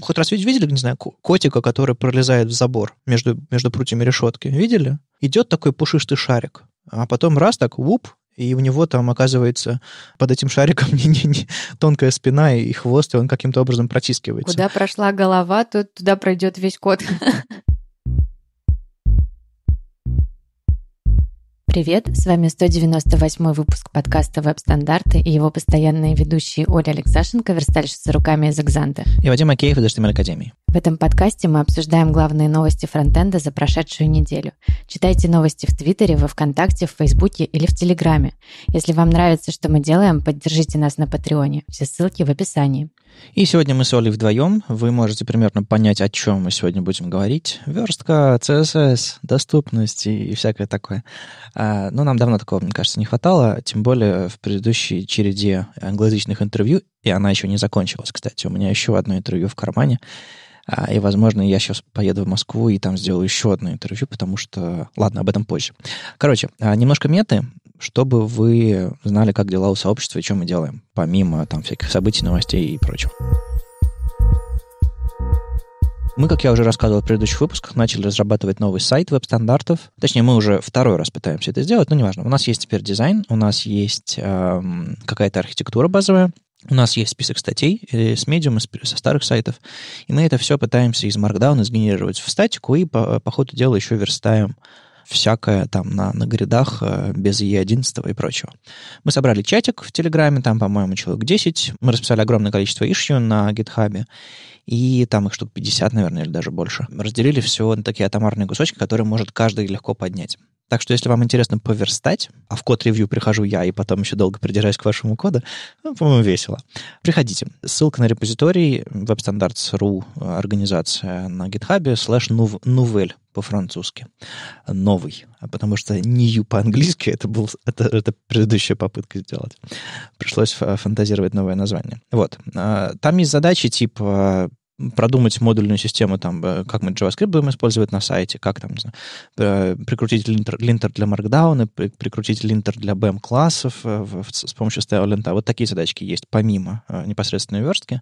хоть раз видели, не знаю, котика, который пролезает в забор между, между прутьями решетки? Видели? Идет такой пушистый шарик, а потом раз так, вуп, и у него там оказывается под этим шариком не, не, не, тонкая спина и хвост, и он каким-то образом протискивается. Куда прошла голова, то туда пройдет весь кот. привет! С вами 198 выпуск подкаста «Веб-стандарты» и его постоянные ведущие Оля Алексашенко, верстальщица руками из «Экзанта». И Вадим Акеев из HTML эм Академии. В этом подкасте мы обсуждаем главные новости фронтенда за прошедшую неделю. Читайте новости в Твиттере, во Вконтакте, в Фейсбуке или в Телеграме. Если вам нравится, что мы делаем, поддержите нас на Патреоне. Все ссылки в описании. И сегодня мы с Олей вдвоем. Вы можете примерно понять, о чем мы сегодня будем говорить. Верстка, CSS, доступность и всякое такое. А, а, ну, нам давно такого, мне кажется, не хватало, тем более в предыдущей череде англоязычных интервью, и она еще не закончилась, кстати. У меня еще одно интервью в кармане, а, и, возможно, я сейчас поеду в Москву и там сделаю еще одно интервью, потому что... Ладно, об этом позже. Короче, а, немножко меты, чтобы вы знали, как дела у сообщества и что мы делаем, помимо там всяких событий, новостей и прочего. Мы, как я уже рассказывал в предыдущих выпусках, начали разрабатывать новый сайт веб-стандартов. Точнее, мы уже второй раз пытаемся это сделать, но неважно. У нас есть теперь дизайн, у нас есть эм, какая-то архитектура базовая, у нас есть список статей э, с Medium, со старых сайтов, и мы это все пытаемся из Markdown сгенерировать в статику и по, по ходу дела еще верстаем всякое там на, на грядах э, без Е11 и прочего. Мы собрали чатик в Телеграме, там, по-моему, человек 10. Мы расписали огромное количество ишью на гитхабе и там их штук 50, наверное, или даже больше. Разделили все на такие атомарные кусочки, которые может каждый легко поднять. Так что, если вам интересно поверстать, а в код-ревью прихожу я и потом еще долго придираюсь к вашему коду, ну, по-моему, весело. Приходите. Ссылка на репозиторий webstandards.ru, организация на гитхабе, слэш нувель по-французски. Новый. Потому что new по-английски это, был, это, это предыдущая попытка сделать. Пришлось фантазировать новое название. Вот. А, там есть задачи типа продумать модульную систему, там, э, как мы JavaScript будем использовать на сайте, как там, знаю, э, прикрутить линтер, линтер для Markdown, э, прикрутить линтер для BEM-классов с помощью StyleLint. А вот такие задачки есть, помимо непосредственной верстки.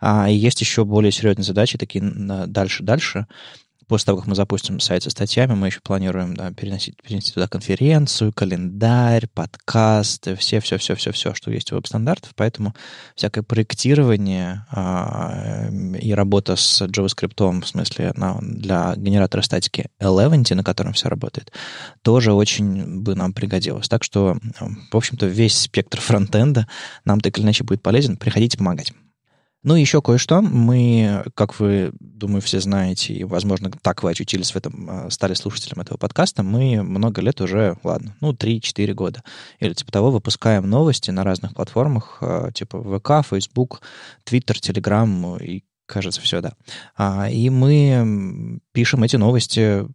А, есть еще более серьезные задачи, такие дальше-дальше, после того, как мы запустим сайт со статьями, мы еще планируем да, переносить, перенести туда конференцию, календарь, подкасты, все-все-все-все-все, что есть у веб-стандартов. Поэтому всякое проектирование э, и работа с JavaScript, в смысле, на, для генератора статики Eleventy, на котором все работает, тоже очень бы нам пригодилось. Так что, в общем-то, весь спектр фронтенда нам так или иначе будет полезен. Приходите помогать. Ну и еще кое-что. Мы, как вы, думаю, все знаете, и, возможно, так вы очутились в этом, а, стали слушателем этого подкаста, мы много лет уже, ладно, ну, 3-4 года, или типа того, выпускаем новости на разных платформах, а, типа ВК, Фейсбук, Твиттер, Telegram и, кажется, все, да. А, и мы пишем эти новости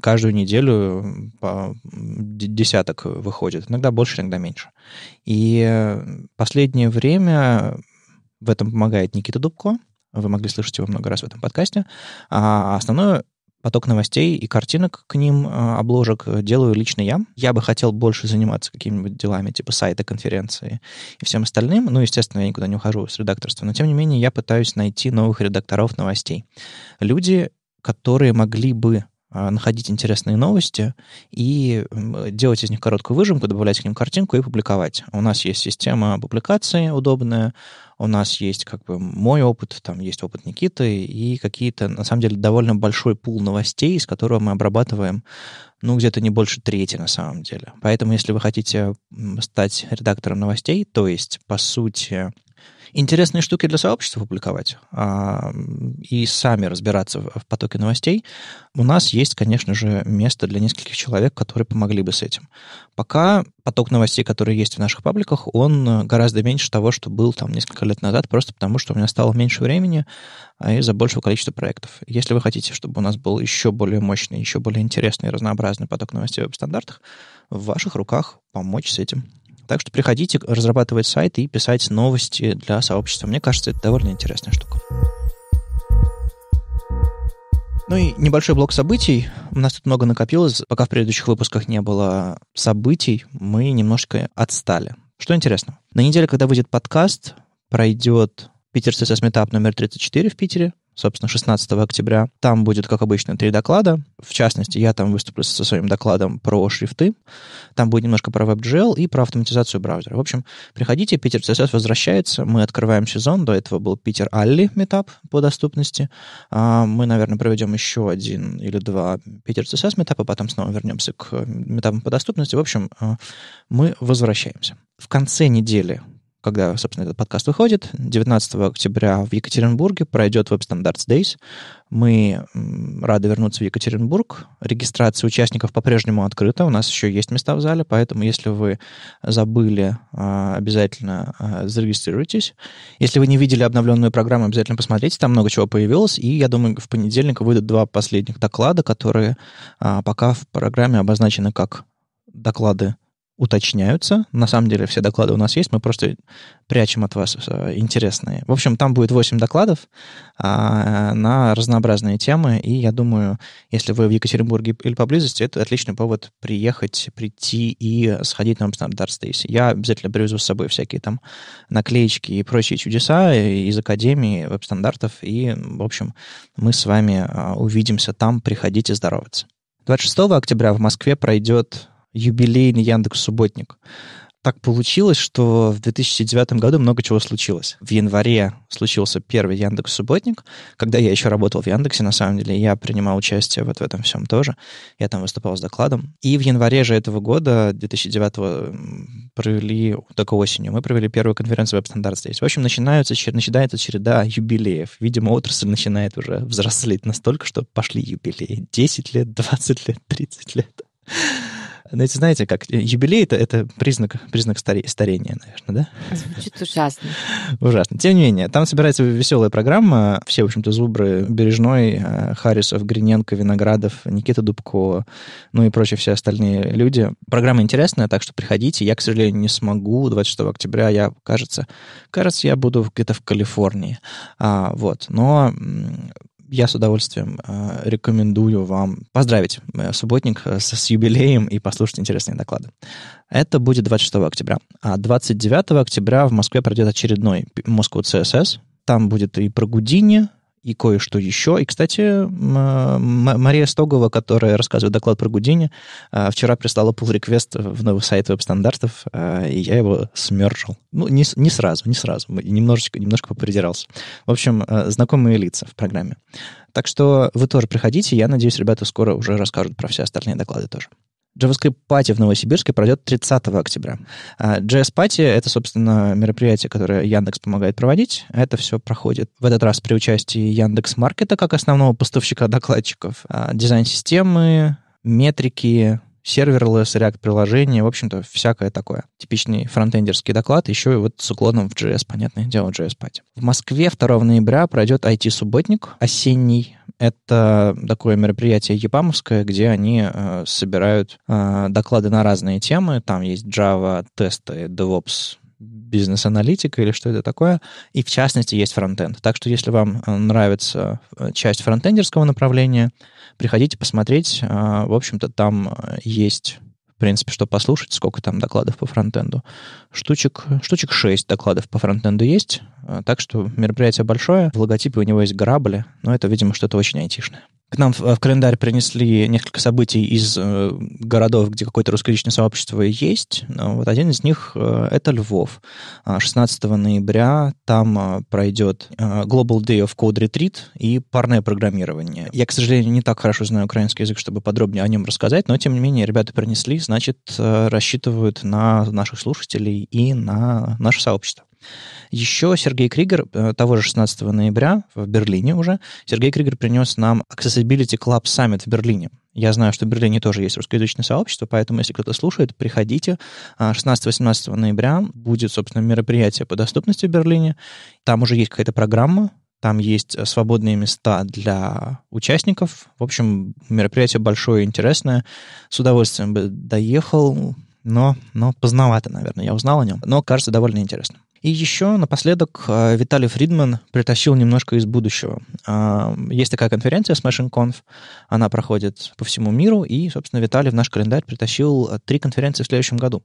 каждую неделю по десяток выходит, иногда больше, иногда меньше. И э, последнее время в этом помогает Никита Дубко. Вы могли слышать его много раз в этом подкасте. А основное поток новостей и картинок к ним, а, обложек э, делаю лично я. Я бы хотел больше заниматься какими-нибудь делами, типа сайта, конференции и всем остальным. Ну, естественно, я никуда не ухожу с редакторства, но тем не менее я пытаюсь найти новых редакторов новостей. Люди, которые могли бы а, находить интересные новости и делать из них короткую выжимку, добавлять к ним картинку и публиковать. У нас есть система публикации удобная, у нас есть как бы мой опыт, там есть опыт Никиты и какие-то, на самом деле, довольно большой пул новостей, из которого мы обрабатываем, ну, где-то не больше трети на самом деле. Поэтому, если вы хотите стать редактором новостей, то есть, по сути, интересные штуки для сообщества публиковать а, и сами разбираться в, в потоке новостей, у нас есть, конечно же, место для нескольких человек, которые помогли бы с этим. Пока поток новостей, который есть в наших пабликах, он э, гораздо меньше того, что был там несколько лет назад, просто потому что у меня стало меньше времени а, из-за большего количества проектов. Если вы хотите, чтобы у нас был еще более мощный, еще более интересный и разнообразный поток новостей в стандартах в ваших руках помочь с этим. Так что приходите разрабатывать сайт и писать новости для сообщества. Мне кажется, это довольно интересная штука. Ну и небольшой блок событий. У нас тут много накопилось. Пока в предыдущих выпусках не было событий, мы немножко отстали. Что интересно, на неделе, когда выйдет подкаст, пройдет Питер CSS Meetup номер 34 в Питере собственно, 16 октября. Там будет, как обычно, три доклада. В частности, я там выступлю со своим докладом про шрифты. Там будет немножко про WebGL и про автоматизацию браузера. В общем, приходите, Питер CSS возвращается. Мы открываем сезон. До этого был Питер Алли метап по доступности. А, мы, наверное, проведем еще один или два Питер CSS метапа, потом снова вернемся к метапам по доступности. В общем, а, мы возвращаемся. В конце недели когда, собственно, этот подкаст выходит, 19 октября в Екатеринбурге пройдет Web Standards Days. Мы рады вернуться в Екатеринбург. Регистрация участников по-прежнему открыта. У нас еще есть места в зале, поэтому если вы забыли, а, обязательно а, зарегистрируйтесь. Если вы не видели обновленную программу, обязательно посмотрите. Там много чего появилось. И, я думаю, в понедельник выйдут два последних доклада, которые а, пока в программе обозначены как доклады уточняются. На самом деле все доклады у нас есть, мы просто прячем от вас э, интересные. В общем, там будет 8 докладов а, на разнообразные темы, и я думаю, если вы в Екатеринбурге или поблизости, это отличный повод приехать, прийти и сходить на Amsterdam Стейси. Я обязательно привезу с собой всякие там наклеечки и прочие чудеса из Академии веб-стандартов, и, в общем, мы с вами а, увидимся там, приходите здороваться. 26 октября в Москве пройдет юбилейный Яндекс Субботник. Так получилось, что в 2009 году много чего случилось. В январе случился первый Яндекс Субботник, когда я еще работал в Яндексе, на самом деле, я принимал участие вот в этом всем тоже. Я там выступал с докладом. И в январе же этого года, 2009 провели, только осенью, мы провели первую конференцию веб-стандарт здесь. В общем, начинается начинается череда юбилеев. Видимо, отрасль начинает уже взрослеть настолько, что пошли юбилеи. 10 лет, 20 лет, 30 лет. Но ну, эти, знаете, как э, юбилей это, это признак, признак старе, старения, наверное, да? Звучит ужасно. ужасно. Тем не менее, там собирается веселая программа. Все, в общем-то, зубры Бережной, э, Харрисов, Гриненко, Виноградов, Никита Дубко, ну и прочие все остальные люди. Программа интересная, так что приходите. Я, к сожалению, не смогу. 26 октября я, кажется, кажется, я буду где-то в Калифорнии. А, вот. Но я с удовольствием э, рекомендую вам поздравить э, субботник э, с, с юбилеем и послушать интересные доклады. Это будет 26 октября. А 29 октября в Москве пройдет очередной Moscow CSS. Там будет и про Гудини, и кое-что еще. И, кстати, а, Мария Стогова, которая рассказывает доклад про Гудини, а, вчера прислала pull-реквест в новый сайт веб-стандартов, а, и я его смержил. Ну, не, не сразу, не сразу. Немножечко, немножко попридирался. В общем, знакомые лица в программе. Так что вы тоже приходите. Я надеюсь, ребята скоро уже расскажут про все остальные доклады тоже. JavaScript Party в Новосибирске пройдет 30 октября. А, JS Party — это, собственно, мероприятие, которое Яндекс помогает проводить. Это все проходит в этот раз при участии Яндекс Маркета как основного поставщика докладчиков, а, дизайн-системы, метрики, серверлесс, React-приложение, в общем-то, всякое такое. Типичный фронтендерский доклад, еще и вот с уклоном в JS, понятное дело, JS Party. В Москве 2 ноября пройдет IT-субботник осенний. Это такое мероприятие епамовское, где они э, собирают э, доклады на разные темы. Там есть Java, тесты, DevOps, бизнес-аналитика или что это такое, и в частности есть фронтенд. Так что если вам э, нравится э, часть фронтендерского направления, Приходите посмотреть. А, в общем-то, там э, есть в принципе, что послушать, сколько там докладов по фронтенду. Штучек, штучек 6 докладов по фронтенду есть. Э, так что мероприятие большое, в логотипе у него есть грабли, но это, видимо, что-то очень айтишное. К нам в, в календарь принесли несколько событий из э, городов, где какое-то русскоязычное сообщество есть. Э, вот один из них э, — это Львов. 16 э, ноября там э, пройдет Global Day of Code Retreat и парное программирование. Я, к сожалению, не так хорошо знаю украинский язык, чтобы подробнее о нем рассказать, но, тем не менее, ребята принесли, значит, рассчитывают на наших слушателей и на наше сообщество. Еще Сергей Кригер э, того же 16 ноября в Берлине уже, Сергей Кригер принес нам Accessibility Club Summit в Берлине. Я знаю, что в Берлине тоже есть русскоязычное сообщество, поэтому, если кто-то слушает, приходите. 16-18 а, ноября будет, собственно, мероприятие по доступности в Берлине. Там уже есть какая-то программа, там есть э, свободные места для участников. В общем, мероприятие большое и интересное. С удовольствием бы доехал, но, но поздновато, наверное, я узнал о нем. Но кажется довольно интересным. И еще напоследок э, Виталий Фридман притащил немножко из будущего. Э, есть такая конференция Smashing Conf, она проходит по всему миру, и, собственно, Виталий в наш календарь притащил э, три конференции в следующем году.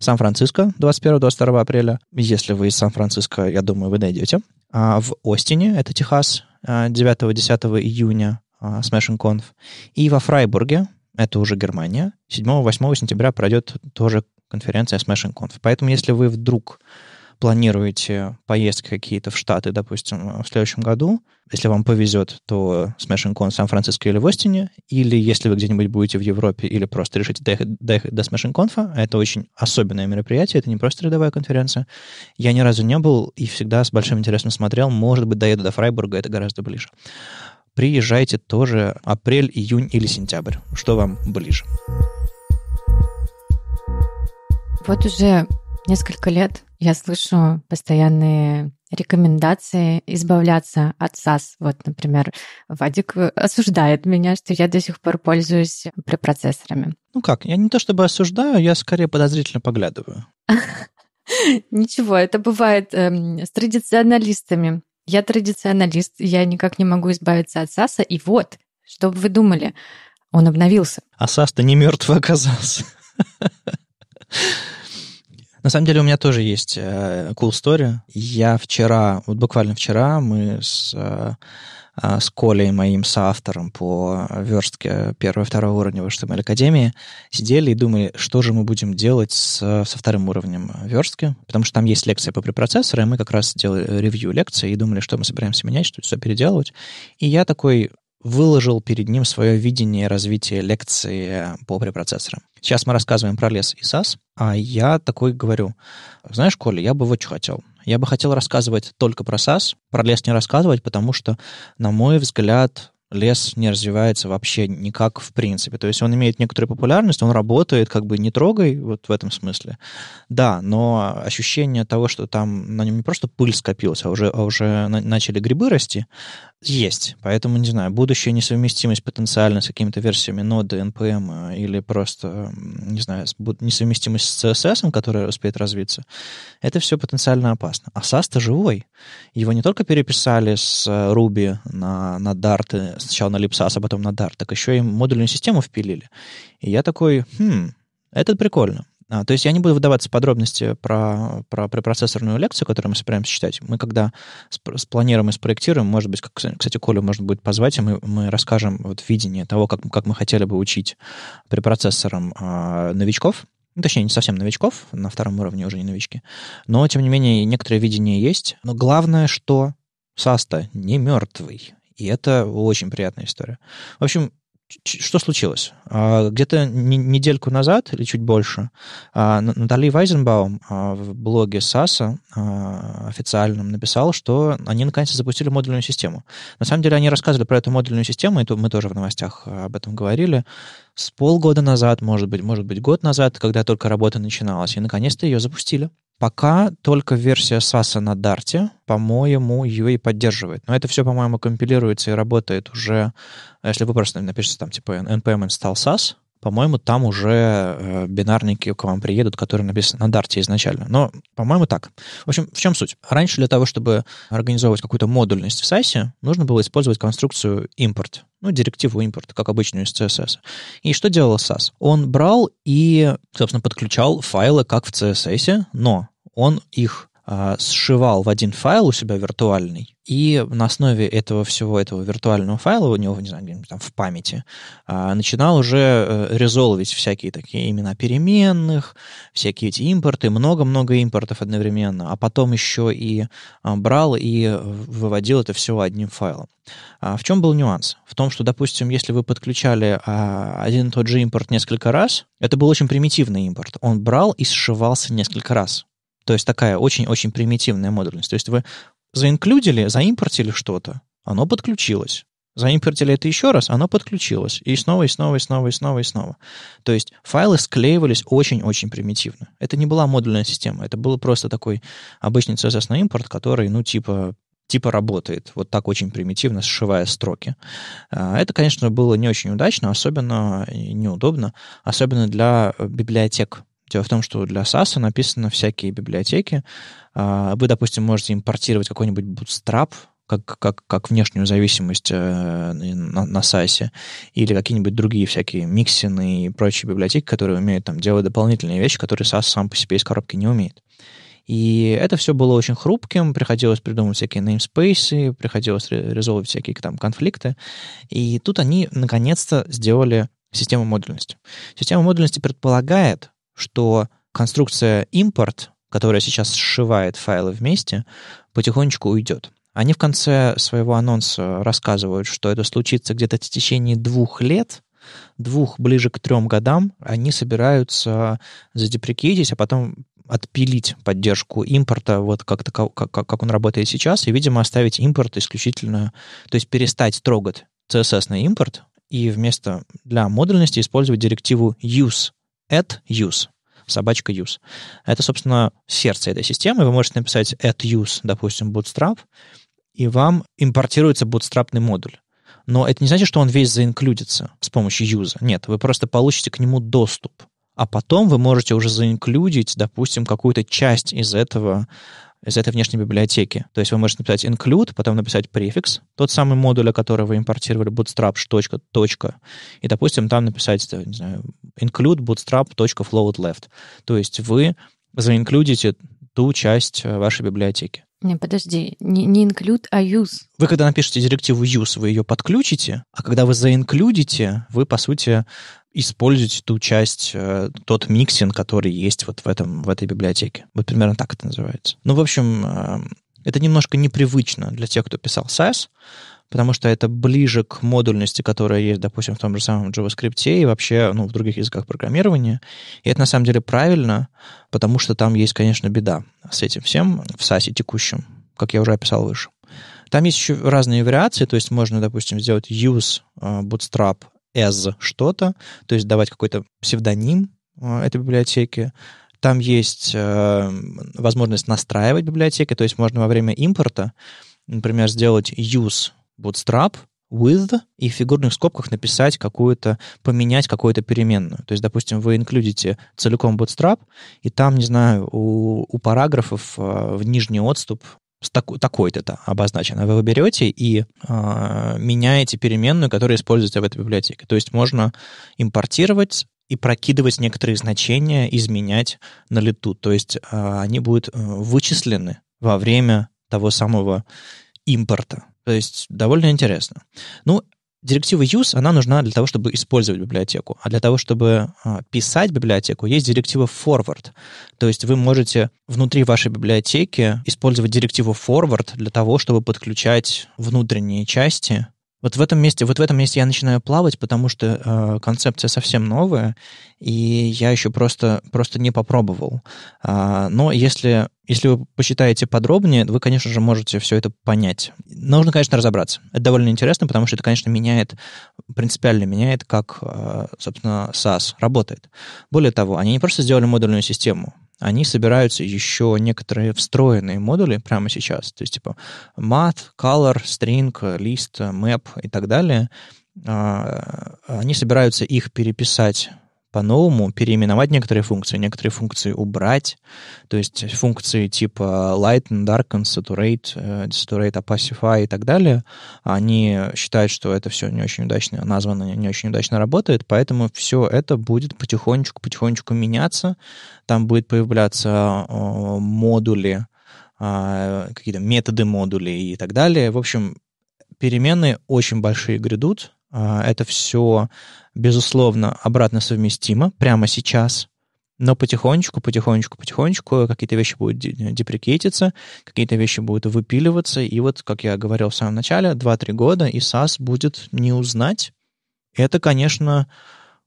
Сан-Франциско 21-22 апреля. Если вы из Сан-Франциско, я думаю, вы найдете. А в Остине, это Техас, 9-10 июня Smashing Conf. И во Фрайбурге, это уже Германия, 7-8 сентября пройдет тоже конференция Smashing Conf. Поэтому, если вы вдруг планируете поездки какие-то в Штаты, допустим, э, в следующем году, если вам повезет, то смешинкон в Сан-Франциско или в Остине, или если вы где-нибудь будете в Европе, или просто решите доехать, доехать до смешинконфа, а это очень особенное мероприятие, это не просто рядовая конференция. Я ни разу не был и всегда с большим интересом смотрел, может быть, доеду до Фрайбурга, это гораздо ближе. Приезжайте тоже апрель, июнь или сентябрь, что вам ближе. Вот уже несколько лет я слышу постоянные рекомендации избавляться от САС. Вот, например, Вадик э, осуждает меня, что я до сих пор пользуюсь препроцессорами. Ну как, я не то чтобы осуждаю, я скорее подозрительно поглядываю. Ничего, это бывает эм, с традиционалистами. Я традиционалист, я никак не могу избавиться от САСа. И вот, что бы вы думали, он обновился. А САС-то не мертвый оказался. На самом деле у меня тоже есть э, cool story. Я вчера, вот буквально вчера, мы с, э, э, с Колей, моим соавтором по верстке первого-второго уровня в HTML Академии, сидели и думали, что же мы будем делать с, со вторым уровнем верстки, потому что там есть лекция по препроцессору, и мы как раз делали э, ревью лекции и думали, что мы собираемся менять, что все переделывать. И я такой выложил перед ним свое видение развития лекции по препроцессорам. Сейчас мы рассказываем про лес и SAS, а я такой говорю, знаешь, Коля, я бы вот что хотел. Я бы хотел рассказывать только про САС, про лес не рассказывать, потому что, на мой взгляд, лес не развивается вообще никак в принципе. То есть он имеет некоторую популярность, он работает, как бы не трогай, вот в этом смысле. Да, но ощущение того, что там на нем не просто пыль скопилась, а уже, а уже начали грибы расти, есть. Поэтому, не знаю, будущая несовместимость потенциально с какими-то версиями Node, NPM э, или просто, не знаю, несовместимость с CSS, которая успеет развиться, это все потенциально опасно. А SAS-то живой. Его не только переписали с э, Ruby на, на Dart, э, сначала на LibSAS, а потом на Dart, так еще и модульную систему впилили. И я такой, хм, это прикольно. А, то есть я не буду выдаваться в подробности про, про, препроцессорную лекцию, которую мы собираемся читать. Мы когда спланируем и спроектируем, может быть, как, кстати, Колю можно будет позвать, и мы, мы расскажем вот видение того, как, как мы хотели бы учить препроцессорам процессорам новичков, ну, точнее, не совсем новичков, на втором уровне уже не новички, но, тем не менее, некоторое видение есть. Но главное, что Саста не мертвый, и это очень приятная история. В общем, что случилось? А, где-то недельку назад или чуть больше а, Натали Вайзенбаум а, в блоге САСа официальном написала, что они наконец-то запустили модульную систему. На самом деле они рассказывали про эту модульную систему, и мы тоже в новостях об этом говорили, с полгода назад, может быть, может быть, год назад, когда только работа начиналась, и наконец-то ее запустили. Пока только версия SAS на Dart, по-моему, ее и поддерживает. Но это все, по-моему, компилируется и работает уже, а если вы просто напишете там типа npm install SAS, по-моему, там уже э, бинарники к вам приедут, которые написаны на Dart изначально. Но, по-моему, так. В общем, в чем суть? Раньше для того, чтобы организовывать какую-то модульность в SAS, нужно было использовать конструкцию импорт, ну, директиву импорт, как обычную из CSS. И что делал SAS? Он брал и, собственно, подключал файлы, как в CSS, но он их а, сшивал в один файл у себя виртуальный, и на основе этого всего, этого виртуального файла, у него, не знаю, где-нибудь там в памяти, а, начинал уже э, резолвить всякие такие имена переменных, всякие эти импорты, много-много импортов одновременно, а потом еще и а, брал и выводил это все одним файлом. В чем был нюанс? В том, что, допустим, если вы подключали один и тот же импорт несколько раз, это был очень примитивный импорт, он брал и сшивался несколько раз то есть такая очень-очень примитивная модульность. То есть вы заинклюдили, заимпортили что-то, оно подключилось. Заимпортили это еще раз, оно подключилось. И снова, и снова, и снова, и снова, и снова. То есть файлы склеивались очень-очень примитивно. Это не была модульная система, это был просто такой обычный CSS на импорт, который, ну, типа, типа работает. Вот так очень примитивно, сшивая строки. А, это, конечно, было не очень удачно, особенно неудобно, особенно для библиотек, Дело в том, что для SAS написаны всякие библиотеки. А, вы, допустим, можете импортировать какой-нибудь Bootstrap, как, как, как внешнюю зависимость э, на, на сайте, или какие-нибудь другие всякие миксины и прочие библиотеки, которые умеют там делать дополнительные вещи, которые SAS сам по себе из коробки не умеет. И это все было очень хрупким, приходилось придумывать всякие namespace, приходилось резолвить всякие там конфликты. И тут они наконец-то сделали систему модульности. Система модульности предполагает, что конструкция импорт, которая сейчас сшивает файлы вместе, потихонечку уйдет. Они в конце своего анонса рассказывают, что это случится где-то в течение двух лет, двух ближе к трем годам. Они собираются задеприкейтить, а потом отпилить поддержку импорта, вот как, как, как он работает сейчас, и, видимо, оставить импорт исключительно, то есть перестать трогать CSS на импорт, и вместо для модульности использовать директиву use at use собачка use. Это, собственно, сердце этой системы. Вы можете написать at use, допустим, bootstrap, и вам импортируется bootstrapный модуль. Но это не значит, что он весь заинклюдится с помощью юза. Нет, вы просто получите к нему доступ. А потом вы можете уже заинклюдить, допустим, какую-то часть из этого из этой внешней библиотеки. То есть вы можете написать include, потом написать префикс, тот самый модуль, который вы импортировали, bootstrap, точка, точка. И, допустим, там написать, э, не знаю, include bootstrap, точка, float left. То есть вы заинклюдите ту часть э, вашей библиотеки. Не, подожди, не, не include, а use. Вы когда напишете директиву use, вы ее подключите, а когда вы заинклюдите, вы, по сути, использовать ту часть, э, тот миксинг, который есть вот в, этом, в этой библиотеке. Вот примерно так это называется. Ну, в общем, э, это немножко непривычно для тех, кто писал SAS, потому что это ближе к модульности, которая есть, допустим, в том же самом JavaScript и вообще ну, в других языках программирования. И это на самом деле правильно, потому что там есть, конечно, беда с этим всем в SAS текущем, как я уже описал выше. Там есть еще разные вариации, то есть можно, допустим, сделать use э, Bootstrap as что-то, то есть давать какой-то псевдоним э, этой библиотеке. Там есть э, возможность настраивать библиотеки, то есть можно во время импорта, например, сделать use bootstrap with и в фигурных скобках написать какую-то, поменять какую-то переменную. То есть, допустим, вы инклюдите целиком bootstrap, и там, не знаю, у, у параграфов э, в нижний отступ такой-то -то обозначено. А вы берете и э, меняете переменную, которая используется в этой библиотеке. То есть можно импортировать и прокидывать некоторые значения, изменять на лету. То есть э, они будут э, вычислены во время того самого импорта. То есть довольно интересно. Ну, директива use, она нужна для того, чтобы использовать библиотеку. А для того, чтобы а, писать библиотеку, есть директива forward. То есть вы можете внутри вашей библиотеки использовать директиву forward для того, чтобы подключать внутренние части. Вот в этом месте, вот в этом месте я начинаю плавать, потому что э, концепция совсем новая, и я еще просто, просто не попробовал. Э, но если если вы посчитаете подробнее, вы, конечно же, можете все это понять. Нужно, конечно, разобраться. Это довольно интересно, потому что это, конечно, меняет, принципиально меняет, как, э, собственно, SaaS работает. Более того, они не просто сделали модульную систему, они собираются еще некоторые встроенные модули прямо сейчас, то есть типа mat, color, string, list, map и так далее. А, они собираются их переписать по-новому переименовать некоторые функции, некоторые функции убрать, то есть функции типа lighten, darken, saturate, э, saturate, opacify и так далее, они считают, что это все не очень удачно названо, не очень удачно работает, поэтому все это будет потихонечку-потихонечку меняться, там будет появляться э, модули, э, какие-то методы модулей и так далее. В общем, перемены очень большие грядут, это все безусловно, обратно совместимо прямо сейчас, но потихонечку, потихонечку, потихонечку какие-то вещи будут деприкейтиться, какие-то вещи будут выпиливаться, и вот, как я говорил в самом начале, 2-3 года, и SAS будет не узнать. Это, конечно,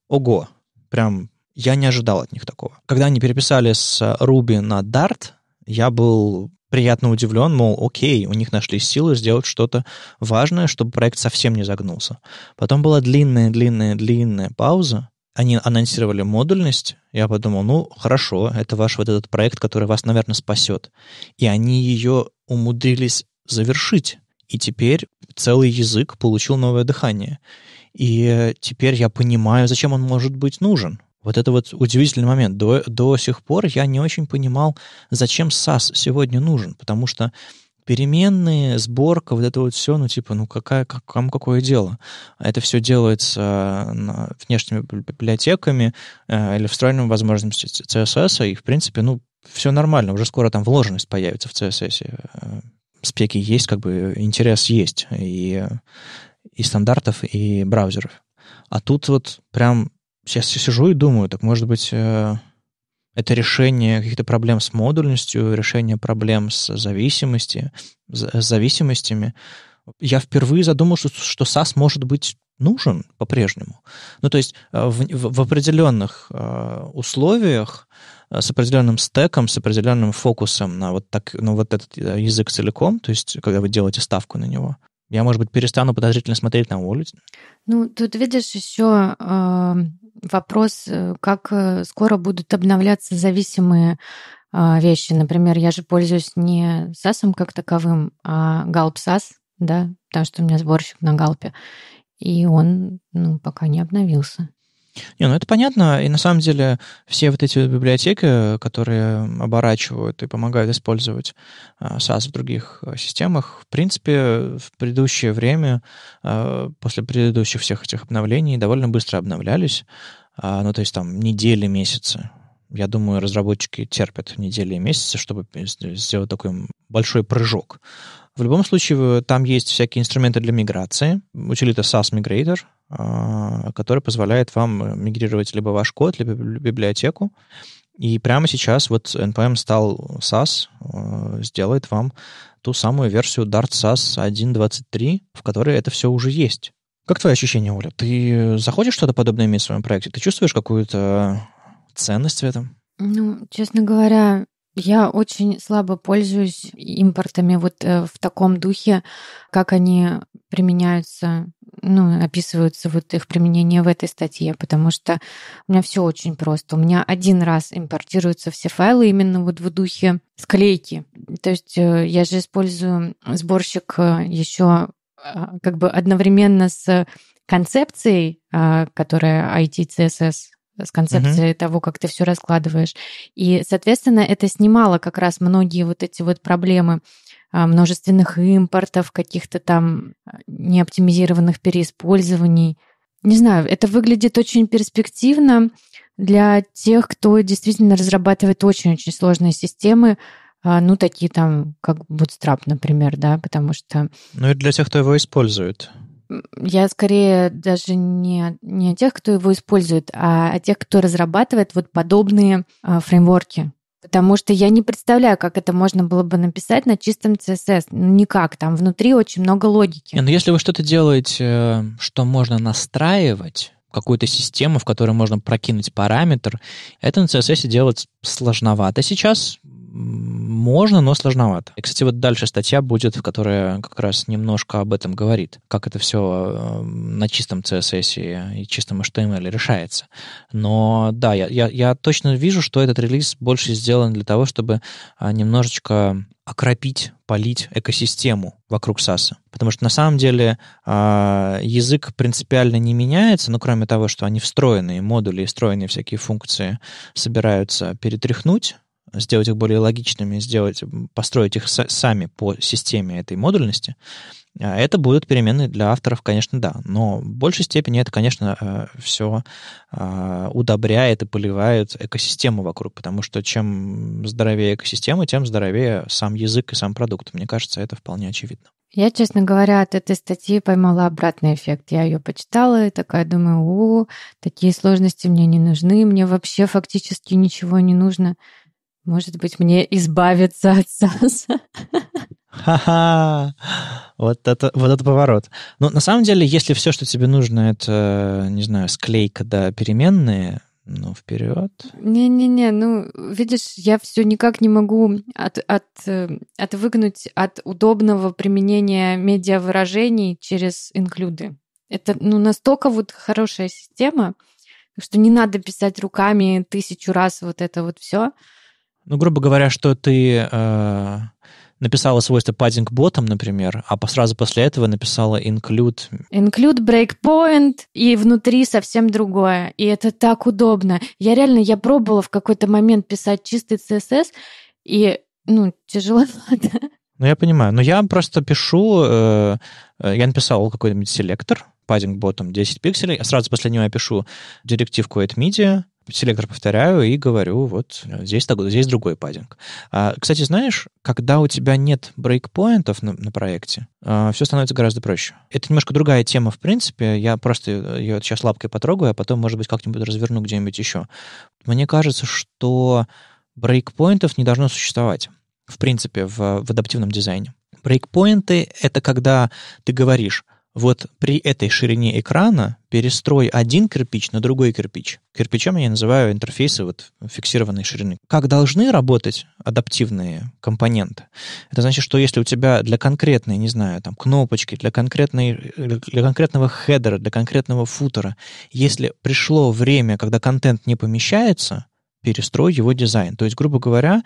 ого, прям я не ожидал от них такого. Когда они переписали с Ruby на Dart, я был приятно удивлен, мол, окей, у них нашлись силы сделать что-то важное, чтобы проект совсем не загнулся. Потом была длинная-длинная-длинная пауза, они анонсировали модульность, я подумал, ну, хорошо, это ваш вот этот проект, который вас, наверное, спасет. И они ее умудрились завершить. И теперь целый язык получил новое дыхание. И э, теперь я понимаю, зачем он может быть нужен. Вот это вот удивительный момент. До, до сих пор я не очень понимал, зачем SAS сегодня нужен, потому что переменные, сборка, вот это вот все, ну, типа, ну, какая, как, кому какое дело? Это все делается э, внешними библиотеками э, или встроенными возможностями CSS, и, в принципе, ну, все нормально, уже скоро там вложенность появится в CSS. Э, спеки есть, как бы э, интерес есть и, и стандартов, и браузеров. А тут вот прям сейчас я сижу и думаю, так может быть, э, это решение каких-то проблем с модульностью, решение проблем с, зависимости, с э, зависимостями. Я впервые задумался, что SAS может быть нужен по-прежнему. Ну, то есть э, в, в определенных условиях с определенным стеком, с определенным фокусом на вот, так, ну вот этот язык целиком, то есть когда вы делаете ставку на него, я, может быть, перестану подозрительно смотреть на улицу. Ну, тут видишь еще вопрос, э, как э, скоро будут обновляться зависимые а, вещи. Например, я же пользуюсь не САСом как таковым, а Галп САС, да, потому что у меня сборщик на Галпе. И он ну, пока не обновился. Не, ну это понятно, и на самом деле все вот эти библиотеки, которые оборачивают и помогают использовать а, SAS в других а, системах, в принципе, в предыдущее время, а, после предыдущих всех этих обновлений, довольно быстро обновлялись, ну то есть там недели, месяцы. Я думаю, разработчики терпят недели и месяцы, чтобы сделать такой большой прыжок в любом случае, там есть всякие инструменты для миграции. Утилита SAS Migrator, который позволяет вам э, мигрировать либо ваш код, либо библиотеку. И прямо сейчас вот NPM стал SAS, э, сделает вам ту самую версию Dart SAS 1.23, в которой это все уже есть. Как твои ощущения, Оля? Ты захочешь что-то подобное иметь в своем проекте? Ты чувствуешь какую-то ценность в этом? Ну, честно говоря, я очень слабо пользуюсь импортами вот э, в таком духе, как они применяются, ну, описываются вот их применение в этой статье, потому что у меня все очень просто. У меня один раз импортируются все файлы именно вот в духе склейки. То есть э, я же использую сборщик э, еще а, как бы одновременно с концепцией, а, которая IT CSS с концепцией угу. того, как ты все раскладываешь. И, соответственно, это снимало как раз многие вот эти вот проблемы а, множественных импортов, каких-то там а, неоптимизированных переиспользований. Не знаю, это выглядит очень перспективно для тех, кто действительно разрабатывает очень-очень сложные системы, а, ну, такие там, как Bootstrap, например, да, потому что... Ну, и для тех, кто его использует я скорее даже не, не о тех, кто его использует, а о тех, кто разрабатывает вот подобные э, фреймворки. Потому что я не представляю, как это можно было бы написать на чистом CSS. Ну, никак. Там внутри очень много логики. Не, но ну, если вы что-то делаете, э, что можно настраивать, какую-то систему, в которой можно прокинуть параметр. Это на CSS делать сложновато сейчас. Можно, но сложновато. И, кстати, вот дальше статья будет, в которой как раз немножко об этом говорит, как это все э, на чистом CSS и чистом HTML эм решается. Но да, я, я, я точно вижу, что этот релиз больше сделан для того, чтобы а, немножечко окропить, полить экосистему вокруг САСа. Потому что на самом деле а, язык принципиально не меняется, но кроме того, что они встроенные модули и встроенные всякие функции собираются перетряхнуть, сделать их более логичными, сделать, построить их сами по системе этой модульности, а, это будут перемены для авторов, конечно, да. Но в большей степени это, конечно, э, все а, удобряет и поливает экосистему вокруг, потому что чем здоровее экосистема, тем здоровее сам язык и сам продукт. Мне кажется, это вполне очевидно. Я, честно говоря, от этой статьи поймала обратный эффект. Я ее почитала и такая думаю, о, такие сложности мне не нужны, мне вообще фактически ничего не нужно. Может быть, мне избавиться от САСа? Ха-ха! Вот это, вот это поворот. Ну, на самом деле, если все, что тебе нужно, это, не знаю, склейка да переменные, ну, вперед. Не-не-не, ну, видишь, я все никак не могу от, от, э, отвыгнуть от удобного применения медиавыражений через инклюды. Это, ну, настолько вот хорошая система, что не надо писать руками тысячу раз вот это вот все. Ну, грубо говоря, что ты э, написала свойство padding bottom например, а сразу после этого написала include... Include breakpoint, и внутри совсем другое. И это так удобно. Я реально, я пробовала в какой-то момент писать чистый CSS, и, ну, тяжеловато. Ну, я понимаю. Но я просто пишу... Э, э я написал какой-нибудь селектор, padding bottom 10 пикселей, а сразу после него я пишу директивку at media, селектор повторяю и говорю, вот э, здесь, так, здесь другой паддинг. А, кстати, знаешь, когда у тебя нет брейкпоинтов на, на проекте, а, все становится гораздо проще. Это немножко другая тема, в принципе. Я просто э, ее сейчас лапкой потрогаю, а потом, может быть, как-нибудь разверну где-нибудь еще. Мне кажется, что брейкпоинтов не должно существовать, в принципе, в, в адаптивном дизайне. Брейкпоинты — это когда ты говоришь, вот при этой ширине экрана перестрой один кирпич на другой кирпич. Кирпичом я называю интерфейсы вот фиксированной ширины. Как должны работать адаптивные компоненты? Это значит, что если у тебя для конкретной, не знаю, там, кнопочки, для, конкретной, для конкретного хедера, для конкретного футера, если пришло время, когда контент не помещается, перестрой его дизайн. То есть, грубо говоря,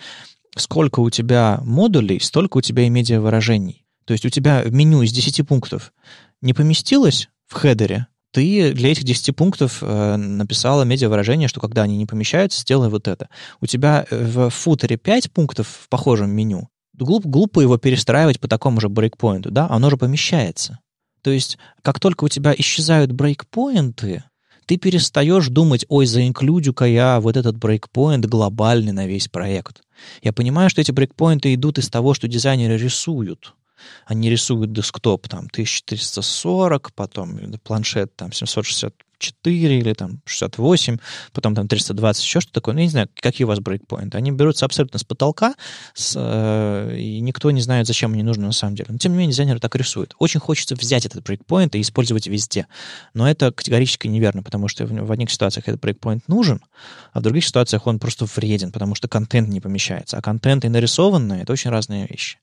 сколько у тебя модулей, столько у тебя и медиа выражений. То есть у тебя меню из 10 пунктов не поместилось в хедере, ты для этих 10 пунктов э, написала медиавыражение, что когда они не помещаются, сделай вот это. У тебя э, в футере 5 пунктов в похожем меню. Глуп, глупо его перестраивать по такому же брейкпоинту, да? Оно же помещается. То есть, как только у тебя исчезают брейкпоинты, ты перестаешь думать, ой, заинклюдю-ка я вот этот брейкпоинт глобальный на весь проект. Я понимаю, что эти брейкпоинты идут из того, что дизайнеры рисуют — они рисуют десктоп там 1340, потом планшет там 760 64 или там 68, потом там 320, еще что такое. Ну, я не знаю, какие у вас брейкпоинты. Они берутся абсолютно с потолка, с, э, и никто не знает, зачем они нужны на самом деле. Но, тем не менее, дизайнеры так рисуют. Очень хочется взять этот брейкпоинт и использовать везде. Но это категорически неверно, потому что в, в одних ситуациях этот брейкпоинт нужен, а в других ситуациях он просто вреден, потому что контент не помещается. А контент и нарисованные — это очень разные вещи.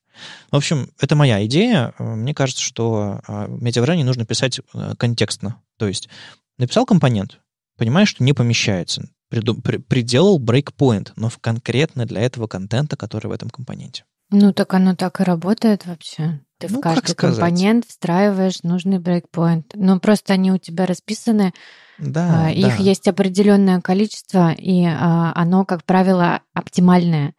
В общем, это моя идея. Мне кажется, что а, метавыражение нужно писать э, контекстно. То есть Написал компонент, понимаешь, что не помещается. Приду, при, приделал брейкпоинт, но в конкретно для этого контента, который в этом компоненте. Ну, так оно так и работает вообще. Ты ну, в каждый компонент встраиваешь нужный брейкпоинт. Но просто они у тебя расписаны. Да, а, да. Их есть определенное количество, и а, оно, как правило, оптимальное.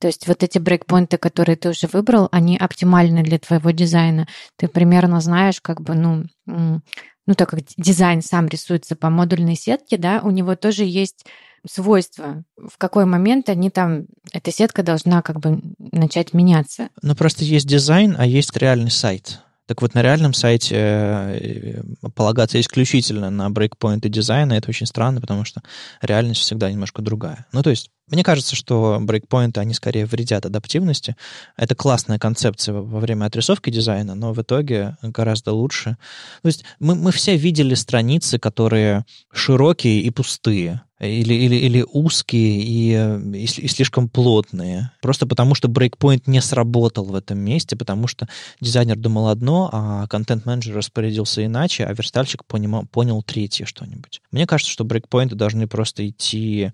То есть вот эти брейкпоинты, которые ты уже выбрал, они оптимальны для твоего дизайна. Ты примерно знаешь, как бы, ну, ну, так как дизайн сам рисуется по модульной сетке, да, у него тоже есть свойства, в какой момент они там, эта сетка должна как бы начать меняться. Ну, просто есть дизайн, а есть реальный сайт. Так вот, на реальном сайте э, э, полагаться исключительно на брейкпоинты дизайна, это очень странно, потому что реальность всегда немножко другая. Ну, то есть мне кажется, что брейкпоинты, они скорее вредят адаптивности. Это классная концепция во время отрисовки дизайна, но в итоге гораздо лучше. То есть мы, мы все видели страницы, которые широкие и пустые, или, или, или узкие и, и, и слишком плотные. Просто потому, что брейкпоинт не сработал в этом месте, потому что дизайнер думал одно, а контент-менеджер распорядился иначе, а верстальщик понимал, понял третье что-нибудь. Мне кажется, что брейкпоинты должны просто идти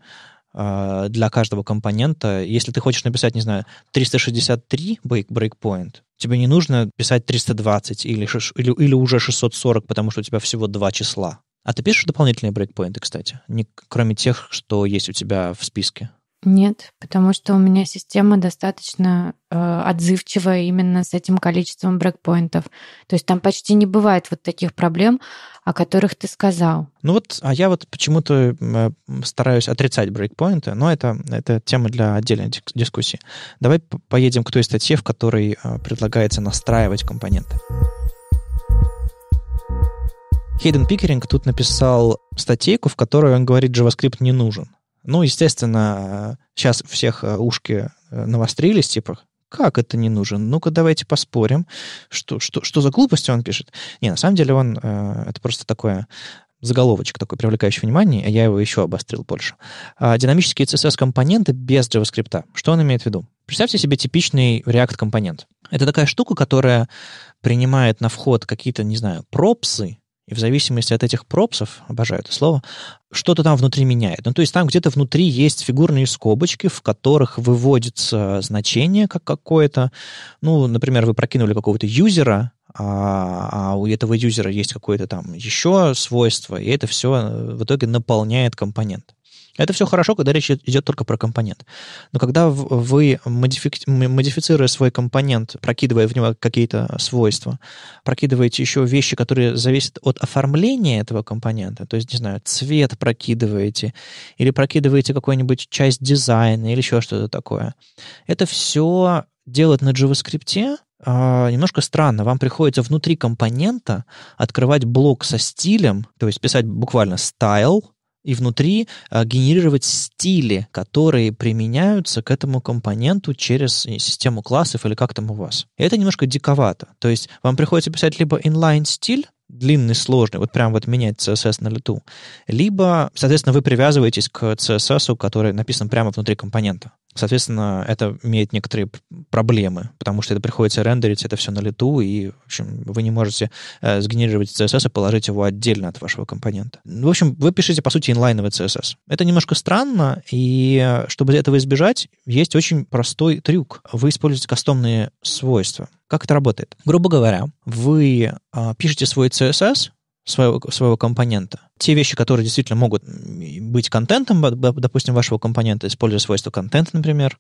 а, для каждого компонента. Если ты хочешь написать, не знаю, 363 брейкпоинт, тебе не нужно писать 320 или, или, или уже 640, потому что у тебя всего два числа. А ты пишешь дополнительные брейкпоинты, кстати, не, кроме тех, что есть у тебя в списке? Нет, потому что у меня система достаточно э, отзывчивая именно с этим количеством брекпоинтов. То есть там почти не бывает вот таких проблем, о которых ты сказал. Ну вот, а я вот почему-то э, стараюсь отрицать брейкпоинты, но это, это тема для отдельной дик- дискуссии. Давай поедем к той статье, в которой э, предлагается настраивать компоненты. Хейден Пикеринг тут написал статейку, в которой он говорит, что JavaScript не нужен. Ну, естественно, сейчас всех э, ушки э, навострились, типа, как это не нужен? Ну-ка, давайте поспорим, что, что, что за глупости он пишет. Не, на самом деле он, э, это просто такое заголовочек такой, привлекающий внимание, а я его еще обострил больше. А, динамические CSS-компоненты без JavaScript. Что он имеет в виду? Представьте себе типичный React-компонент. Это такая штука, которая принимает на вход какие-то, не знаю, пропсы, и в зависимости от этих пропсов, обожаю это слово, что-то там внутри меняет. Ну, то есть там где-то внутри есть фигурные скобочки, в которых выводится значение как какое-то. Ну, например, вы прокинули какого-то юзера, а, а у этого юзера есть какое-то там еще свойство, и это все э, в итоге наполняет компонент. Это все хорошо, когда речь идет только про компонент. Но когда вы, модифицируя свой компонент, прокидывая в него какие-то свойства, прокидываете еще вещи, которые зависят от оформления этого компонента, то есть, не знаю, цвет прокидываете, или прокидываете какую-нибудь часть дизайна, или еще что-то такое. Это все делать на JavaScript а, немножко странно. Вам приходится внутри компонента открывать блок со стилем, то есть писать буквально style, и внутри а, генерировать стили, которые применяются к этому компоненту через э, систему классов или как там у вас. это немножко диковато. То есть вам приходится писать либо inline стиль, длинный, сложный, вот прям вот менять CSS на лету, либо, соответственно, вы привязываетесь к CSS, который написан прямо внутри компонента. Соответственно, это имеет некоторые проблемы, потому что это приходится рендерить это все на лету, и, в общем, вы не можете э, сгенерировать CSS и положить его отдельно от вашего компонента. Ну, в общем, вы пишете, по сути, инлайновый CSS. Это немножко странно, и э, чтобы этого избежать, есть очень простой трюк. Вы используете кастомные свойства. Как это работает? Грубо говоря, вы э, пишете свой CSS, своего, своего компонента, те вещи, которые действительно могут быть контентом, допустим, вашего компонента, используя свойство контент, например,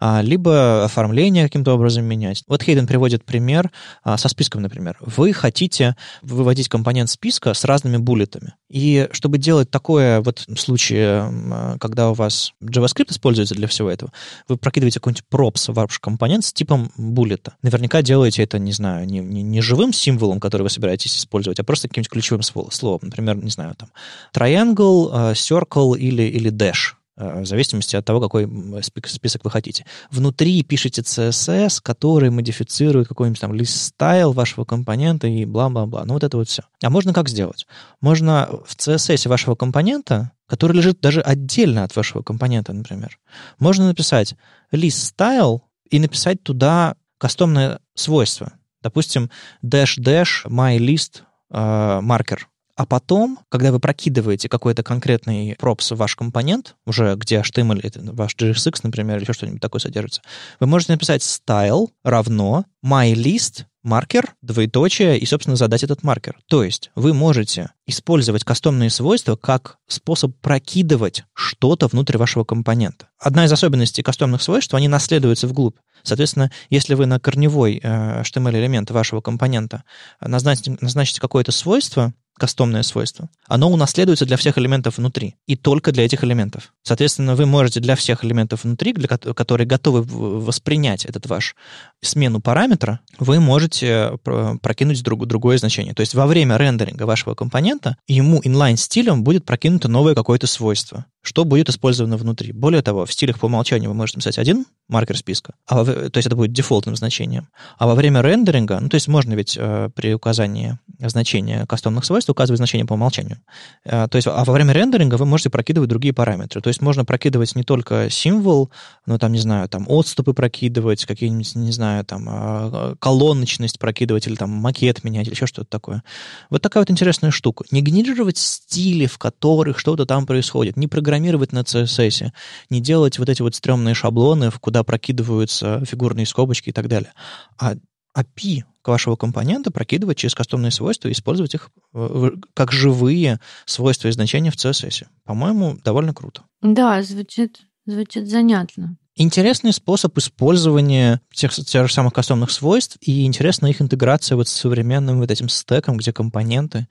а, либо оформление каким-то образом менять. Вот Хейден приводит пример а, со списком, например. Вы хотите выводить компонент списка с разными буллетами. И чтобы делать такое вот в случае, а, когда у вас JavaScript используется для всего этого, вы прокидываете какой-нибудь props в ваш компонент с типом буллета. Наверняка делаете это, не знаю, не, не, не живым символом, который вы собираетесь использовать, а просто каким-нибудь ключевым словом. Например, не знаю, там, triangle, э, circle или, или dash э, в зависимости от того, какой список вы хотите. Внутри пишите CSS, который модифицирует какой-нибудь там list style вашего компонента и бла-бла-бла. Ну, вот это вот все. А можно как сделать? Можно в CSS вашего компонента, который лежит даже отдельно от вашего компонента, например, можно написать list style и написать туда кастомное свойство. Допустим, dash-dash my list маркер. Э, uh, а потом, когда вы прокидываете какой-то конкретный пропс в ваш компонент, уже где HTML, ваш JSX, например, или еще что-нибудь такое содержится, вы можете написать style равно mylist маркер, двоеточие, и, собственно, задать этот маркер. То есть вы можете использовать кастомные свойства как способ прокидывать что-то внутрь вашего компонента. Одна из особенностей кастомных свойств, они наследуются вглубь. Соответственно, если вы на корневой э, HTML-элемент вашего компонента э, назначите, назначите какое-то свойство, кастомное свойство. Оно унаследуется для всех элементов внутри и только для этих элементов. Соответственно, вы можете для всех элементов внутри, для, которые готовы воспринять этот ваш смену параметра, вы можете э, прокинуть друг, другое значение. То есть во время рендеринга вашего компонента ему inline стилем будет прокинуто новое какое-то свойство, что будет использовано внутри. Более того, в стилях по умолчанию вы можете написать один маркер списка, а во, то есть это будет дефолтным значением. А во время рендеринга, ну то есть можно ведь э, при указании значения кастомных свойств просто указывать значение по умолчанию. Э, то есть, а во время рендеринга вы можете прокидывать другие параметры. То есть можно прокидывать не только символ, но ну, там, не знаю, там отступы прокидывать, какие-нибудь, не знаю, там а, колоночность прокидывать или там макет менять или еще что-то такое. Вот такая вот интересная штука. Не генерировать стили, в которых что-то там происходит, не программировать на CSS, не делать вот эти вот стрёмные шаблоны, в куда прокидываются фигурные скобочки и так далее, а API к вашего компонента прокидывать через кастомные свойства и использовать их э, как живые свойства и значения в CSS. По-моему, довольно круто. Да, звучит, звучит занятно. Интересный способ использования тех, тех же самых кастомных свойств и интересна их интеграция вот с современным вот этим стеком, где компоненты,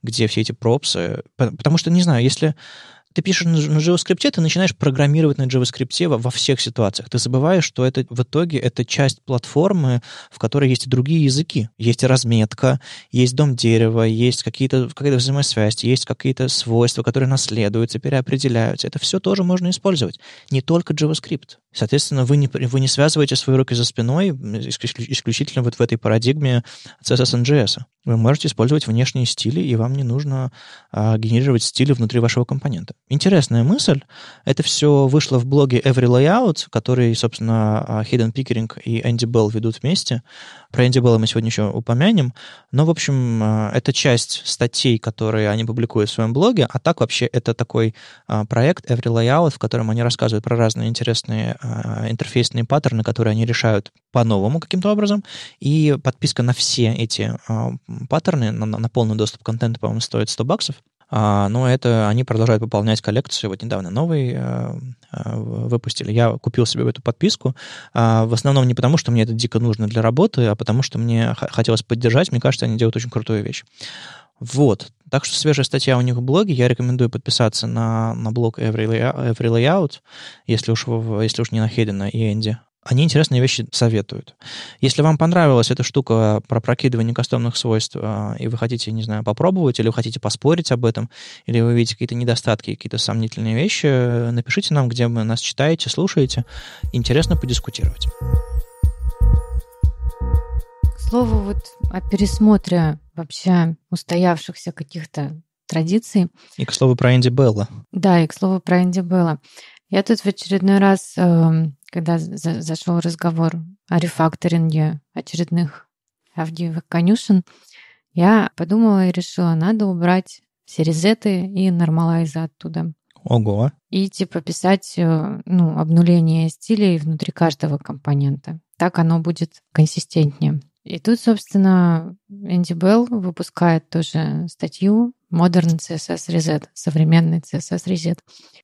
где все эти пропсы. Потому что, не знаю, если ты пишешь на JavaScript, ты начинаешь программировать на JavaScript во, во всех ситуациях. Ты забываешь, что это в итоге это часть платформы, в которой есть и другие языки. Есть разметка, есть дом дерева, есть какие-то какая-то взаимосвязь, есть какие-то свойства, которые наследуются, переопределяются. Это все тоже можно использовать. Не только JavaScript. Соответственно, вы не, вы не связываете свои руки за спиной исключительно вот в этой парадигме CSS NGS. Вы можете использовать внешние стили, и вам не нужно а, генерировать стили внутри вашего компонента. Интересная мысль. Это все вышло в блоге Every Layout, который, собственно, Хейден а, Пикеринг и Энди Белл ведут вместе. Про Энди Белла мы сегодня еще упомянем. Но, в общем, а, это часть статей, которые они публикуют в своем блоге. А так вообще это такой а, проект Every Layout, в котором они рассказывают про разные интересные Э, интерфейсные паттерны, которые они решают по-новому каким-то образом, и подписка на все эти э, паттерны, на, на полный доступ к контенту, по-моему, стоит 100 баксов, а, но это они продолжают пополнять коллекцию. Вот недавно новый э, выпустили. Я купил себе эту подписку. А, в основном не потому, что мне это дико нужно для работы, а потому, что мне хотелось поддержать. Мне кажется, они делают очень крутую вещь. Вот. Так что свежая статья у них в блоге. Я рекомендую подписаться на, на блог Every, Layout, Every Layout, если уж, если уж не на Хедина и Энди. Они интересные вещи советуют. Если вам понравилась эта штука про прокидывание кастомных свойств, а, и вы хотите, не знаю, попробовать, или вы хотите поспорить об этом, или вы видите какие-то недостатки, какие-то сомнительные вещи, напишите нам, где вы нас читаете, слушаете. Интересно подискутировать. К слову, вот о пересмотре вообще устоявшихся каких-то традиций. И к слову про Энди Белла. Да, и к слову про Энди Белла. Я тут в очередной раз, эм, когда зашел разговор о рефакторинге очередных Авдеевых конюшен, я подумала и решила, надо убрать все резеты и нормалайзы оттуда. Ого. И типа писать э, ну, обнуление стилей внутри каждого компонента. Так оно будет консистентнее. И тут, собственно, Энди Белл выпускает тоже статью Modern CSS Reset, современный CSS Reset.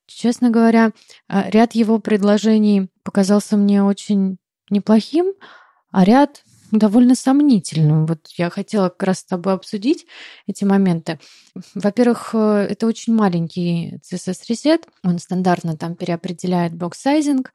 Честно говоря, а, ряд его предложений показался мне очень неплохим, а ряд довольно сомнительным. Вот я хотела как раз с тобой обсудить эти моменты. Во-первых, э, это очень маленький CSS-ресет. Он стандартно там переопределяет бокс-сайзинг,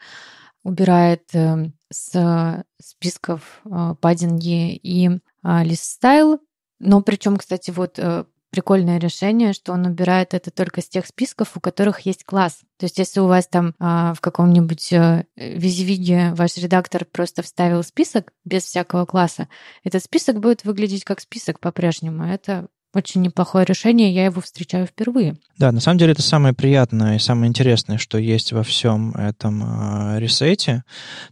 убирает эм, с списков э, Паддинги и а, Листайл. Но причем, кстати, вот э, прикольное решение, что он убирает это только с тех списков, у которых есть класс. То есть если у вас там а, в каком-нибудь а, ваш редактор просто вставил список без всякого класса, этот список будет выглядеть как список по-прежнему. Это очень неплохое решение, я его встречаю впервые. Да, на самом деле это самое приятное и самое интересное, что есть во всем этом э, ресете.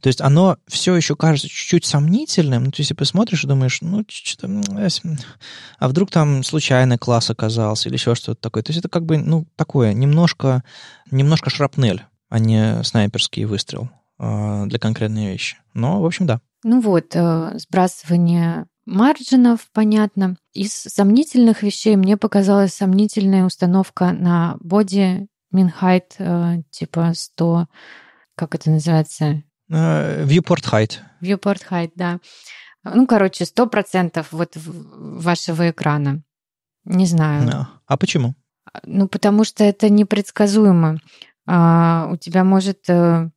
То есть оно все еще кажется чуть-чуть сомнительным, ну, то есть если посмотришь и думаешь, ну, что то а вдруг там случайно класс оказался или еще что-то такое. То есть это как бы, ну, такое, немножко, немножко шрапнель, а не снайперский выстрел э, для конкретной вещи. Но, в общем, да. Ну вот, э, сбрасывание марджинов, понятно. Из сомнительных вещей мне показалась сомнительная установка на боди Минхайт, э, типа 100, как это называется? Э, Viewport Height. Viewport Height, да. Ну, короче, 100% вот вашего экрана. Не знаю. No. А почему? Ну, потому что это непредсказуемо. А, у тебя может э,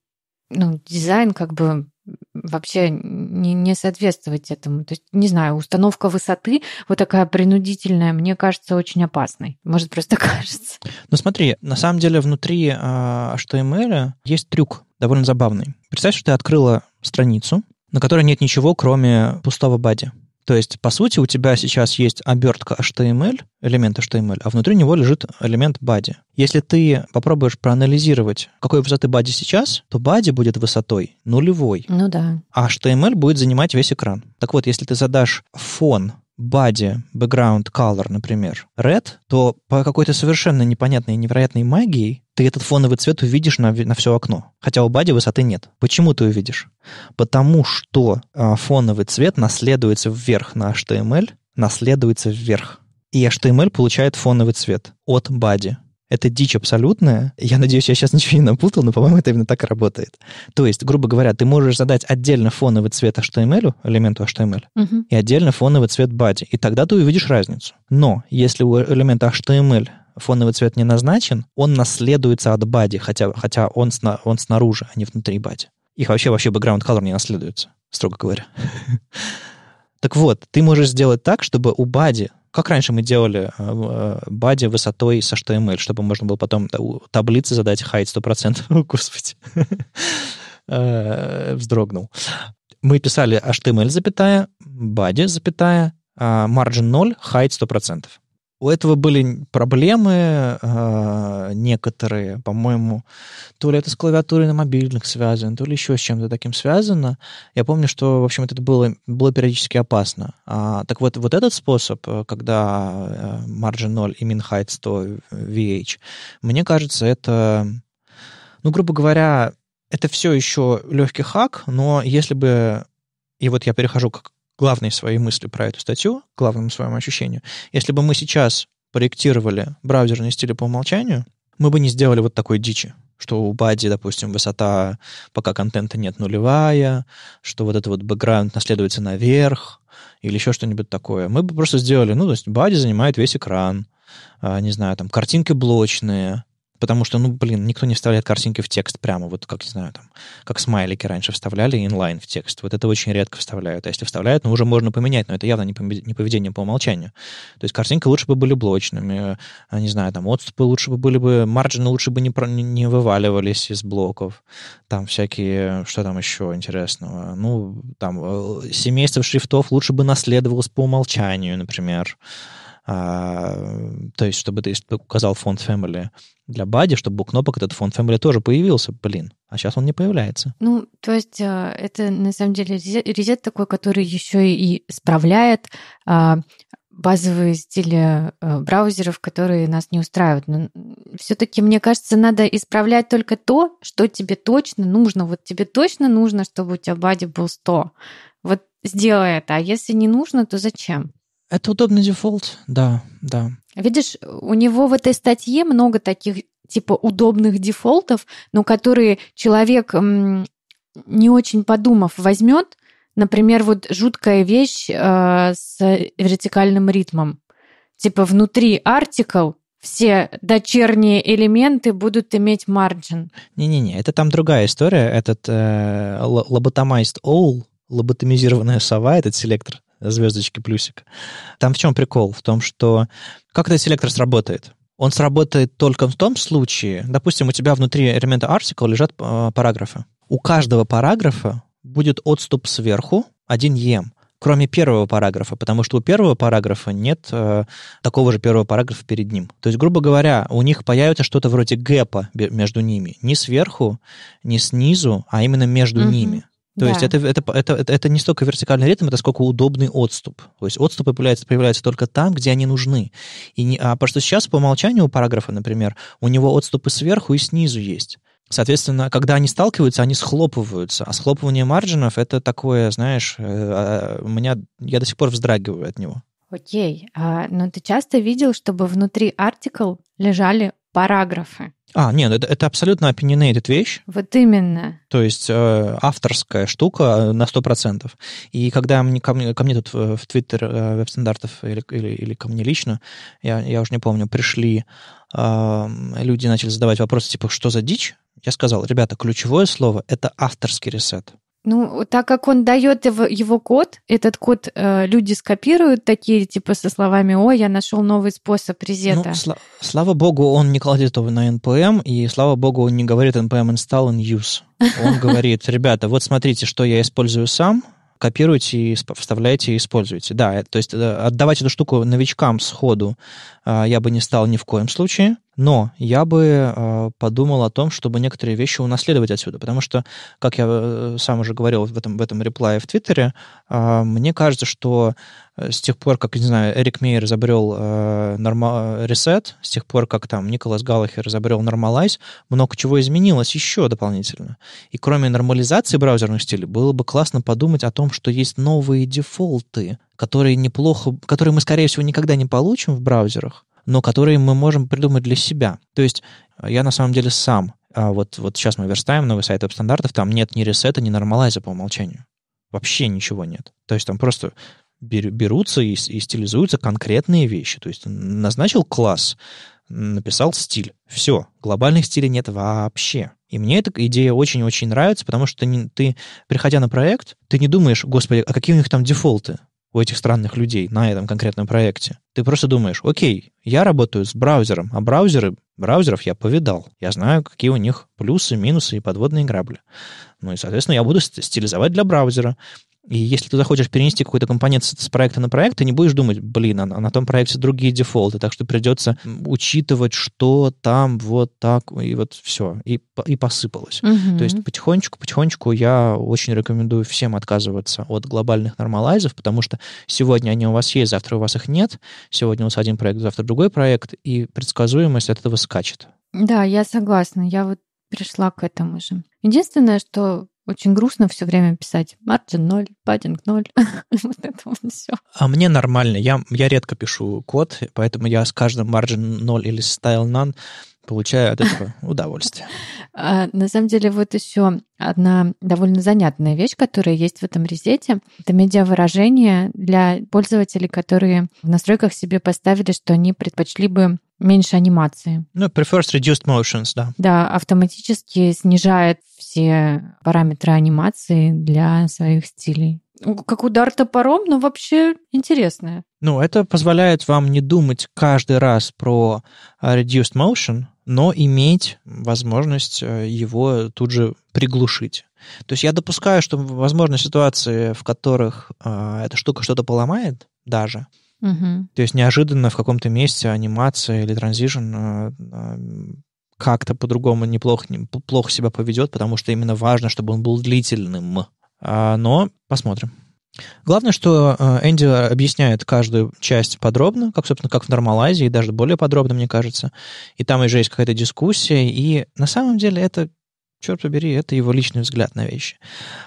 ну, дизайн как бы вообще не, не соответствовать этому. То есть, не знаю, установка высоты вот такая принудительная, мне кажется, очень опасной. Может, просто кажется. Ну смотри, на самом деле внутри а, HTML есть трюк довольно забавный. Представь, что ты открыла страницу, на которой нет ничего, кроме пустого бади. То есть, по сути, у тебя сейчас есть обертка HTML, элемент HTML, а внутри него лежит элемент body. Если ты попробуешь проанализировать, какой высоты body сейчас, то body будет высотой нулевой. Ну да. А HTML будет занимать весь экран. Так вот, если ты задашь фон body, background, color, например, red, то по какой-то совершенно непонятной и невероятной магии ты этот фоновый цвет увидишь на, на все окно. Хотя у бади высоты нет. Почему ты увидишь? Потому что э, фоновый цвет наследуется вверх на HTML, наследуется вверх. И HTML получает фоновый цвет от бади. Это дичь абсолютная. Я надеюсь, я сейчас ничего не напутал, но, по-моему, это именно так и работает. То есть, грубо говоря, ты можешь задать отдельно фоновый цвет HTML, элементу HTML, угу. и отдельно фоновый цвет body, и тогда ты увидишь разницу. Но если у элемента HTML фоновый цвет не назначен, он наследуется от body, хотя, хотя он, сна, он снаружи, а не внутри body. Их вообще вообще background color не наследуется, строго говоря. Так вот, ты можешь сделать так, чтобы у body как раньше мы делали э, э, бади высотой с HTML, чтобы можно было потом э, таблицы задать height 100%. Господи. Вздрогнул. Мы писали HTML, запятая, body, запятая, а, margin 0, height 100%. У этого были проблемы э, некоторые, по-моему, то ли это с клавиатурой на мобильных связано, то ли еще с чем-то таким связано. Я помню, что, в общем, это было, было периодически опасно. А, так вот, вот этот способ, э, когда э, margin 0 и min height 100 VH, мне кажется, это, ну, грубо говоря, это все еще легкий хак, но если бы и вот я перехожу к главной своей мысли про эту статью, главным своему ощущению. Если бы мы сейчас проектировали браузерные стили по умолчанию, мы бы не сделали вот такой дичи, что у Бади, допустим, высота, пока контента нет, нулевая, что вот этот вот бэкграунд наследуется наверх, или еще что-нибудь такое. Мы бы просто сделали, ну, то есть Бади занимает весь экран, а, не знаю, там картинки блочные, Потому что, ну, блин, никто не вставляет картинки в текст прямо, вот как, не знаю, там, как смайлики раньше вставляли инлайн в текст. Вот это очень редко вставляют. А если вставляют, ну, уже можно поменять, но это явно не поведение по умолчанию. То есть картинки лучше бы были блочными, а, не знаю, там, отступы лучше бы были бы, марджины лучше бы не, про, не вываливались из блоков. Там всякие, что там еще интересного? Ну, там, э, семейство шрифтов лучше бы наследовалось по умолчанию, например. Например, а, то есть, чтобы ты, ты указал фонд Family для бади, чтобы у кнопок этот фонд Family тоже появился, блин. А сейчас он не появляется. Ну, то есть а, это на самом деле резет такой, который еще и исправляет а, базовые стили а, браузеров, которые нас не устраивают. Но все-таки, мне кажется, надо исправлять только то, что тебе точно нужно. Вот тебе точно нужно, чтобы у тебя бади был 100. Вот сделай это. А если не нужно, то зачем? Это удобный дефолт, да, да. Видишь, у него в этой статье много таких типа удобных дефолтов, но которые человек не очень подумав возьмет. Например, вот жуткая вещь э, с вертикальным ритмом. Типа внутри артикл все дочерние элементы будут иметь марджин. Не-не-не, это там другая история. Этот э, lobotomized owl, лоботомизированная сова, этот селектор, звездочки, плюсик. Там в чем прикол? В том, что как этот селектор сработает? Он сработает только в том случае, допустим, у тебя внутри элемента article лежат э, параграфы. У каждого параграфа будет отступ сверху 1 ем кроме первого параграфа, потому что у первого параграфа нет э, такого же первого параграфа перед ним. То есть, грубо говоря, у них появится что-то вроде гэпа между ними. Не сверху, не снизу, а именно между mm-hmm. ними. То да. есть это, это, это, это, это не столько вертикальный ритм, это сколько удобный отступ. То есть отступы появляются, появляются только там, где они нужны. И не, а, потому что сейчас по умолчанию у параграфа, например, у него отступы сверху и снизу есть. Соответственно, когда они сталкиваются, они схлопываются. А схлопывание маржинов это такое, знаешь, э, а, у меня, я до сих пор вздрагиваю от него. Окей. А, но ты часто видел, чтобы внутри артикл лежали параграфы. А, нет, это, это абсолютно opinionated вещь. Вот именно. То есть э, авторская штука э, на 100%. И когда мне, ко, мне, ко мне тут э, в Твиттер э, веб-стандартов или, или, или ко мне лично, я, я уже не помню, пришли э, люди, начали задавать вопросы типа «что за дичь?», я сказал, ребята, ключевое слово — это авторский ресет. Ну, так как он дает его, его код, этот код э, люди скопируют такие, типа со словами "Ой, я нашел новый способ ну, резета». Ну, сл- слава богу, он не кладет его на NPM, и слава богу, он не говорит NPM install and use. Он говорит, ребята, вот смотрите, что я использую сам, копируйте и вставляете и используйте. Да, э, то есть э, отдавать эту штуку новичкам сходу э, я бы не стал ни в коем случае. Но я бы э, подумал о том, чтобы некоторые вещи унаследовать отсюда, потому что, как я э, сам уже говорил в этом, в этом реплае в Твиттере, э, мне кажется, что э, с тех пор, как, не знаю, Эрик Мейер изобрел э, норма... Э, Reset, с тех пор, как там Николас Галлахер изобрел Normalize, много чего изменилось еще дополнительно. И кроме нормализации браузерных стилей, было бы классно подумать о том, что есть новые дефолты, которые неплохо, которые мы, скорее всего, никогда не получим в браузерах, но которые мы можем придумать для себя. То есть э, я на самом деле сам, а, вот, вот сейчас мы верстаем новый сайт веб-стандартов, там нет ни ресета, ни нормалайза по умолчанию. Вообще ничего нет. То есть там просто берутся и, и стилизуются конкретные вещи. То есть назначил класс, написал стиль. Все, глобальных стилей нет вообще. И мне эта идея очень-очень нравится, потому что ты, ты, приходя на проект, ты не думаешь, господи, а какие у них там дефолты? у этих странных людей на этом конкретном проекте. Ты просто думаешь, окей, я работаю с браузером, а браузеры, браузеров я повидал. Я знаю, какие у них плюсы, минусы и подводные грабли. Ну и, соответственно, я буду стилизовать для браузера. И если ты захочешь перенести какой-то компонент с, с проекта на проект, ты не будешь думать, блин, а на, а на том проекте другие дефолты, так что придется учитывать, что там вот так, и вот все, и, и посыпалось. Угу. То есть потихонечку, потихонечку я очень рекомендую всем отказываться от глобальных нормалайзов, потому что сегодня они у вас есть, завтра у вас их нет, сегодня у вас один проект, завтра другой проект, и предсказуемость от этого скачет. Да, я согласна, я вот пришла к этому же. Единственное, что очень грустно все время писать маржин 0, Паддинг 0. вот это вот все. А мне нормально. Я, я редко пишу код, поэтому я с каждым маржин 0 или style none получаю от этого удовольствие. А, на самом деле, вот еще одна довольно занятная вещь, которая есть в этом резете, это медиавыражение для пользователей, которые в настройках себе поставили, что они предпочли бы меньше анимации. Ну, prefers reduced motions, да. Да, автоматически снижает все параметры анимации для своих стилей. Ну, как удар топором, но вообще интересное. Ну, это позволяет вам не думать каждый раз про а, reduced motion, но иметь возможность э, его тут же приглушить. То есть я допускаю, что возможны ситуации, в которых э, эта штука что-то поломает даже. Угу. То есть неожиданно в каком-то месте анимация или транзишн э, э, как-то по-другому неплохо, неплохо себя поведет, потому что именно важно, чтобы он был длительным. Э, но посмотрим. Главное, что э, Энди объясняет каждую часть подробно, как, собственно, как в нормалайзе, и даже более подробно, мне кажется. И там уже есть какая-то дискуссия, и на самом деле это черт побери, это его личный взгляд на вещи.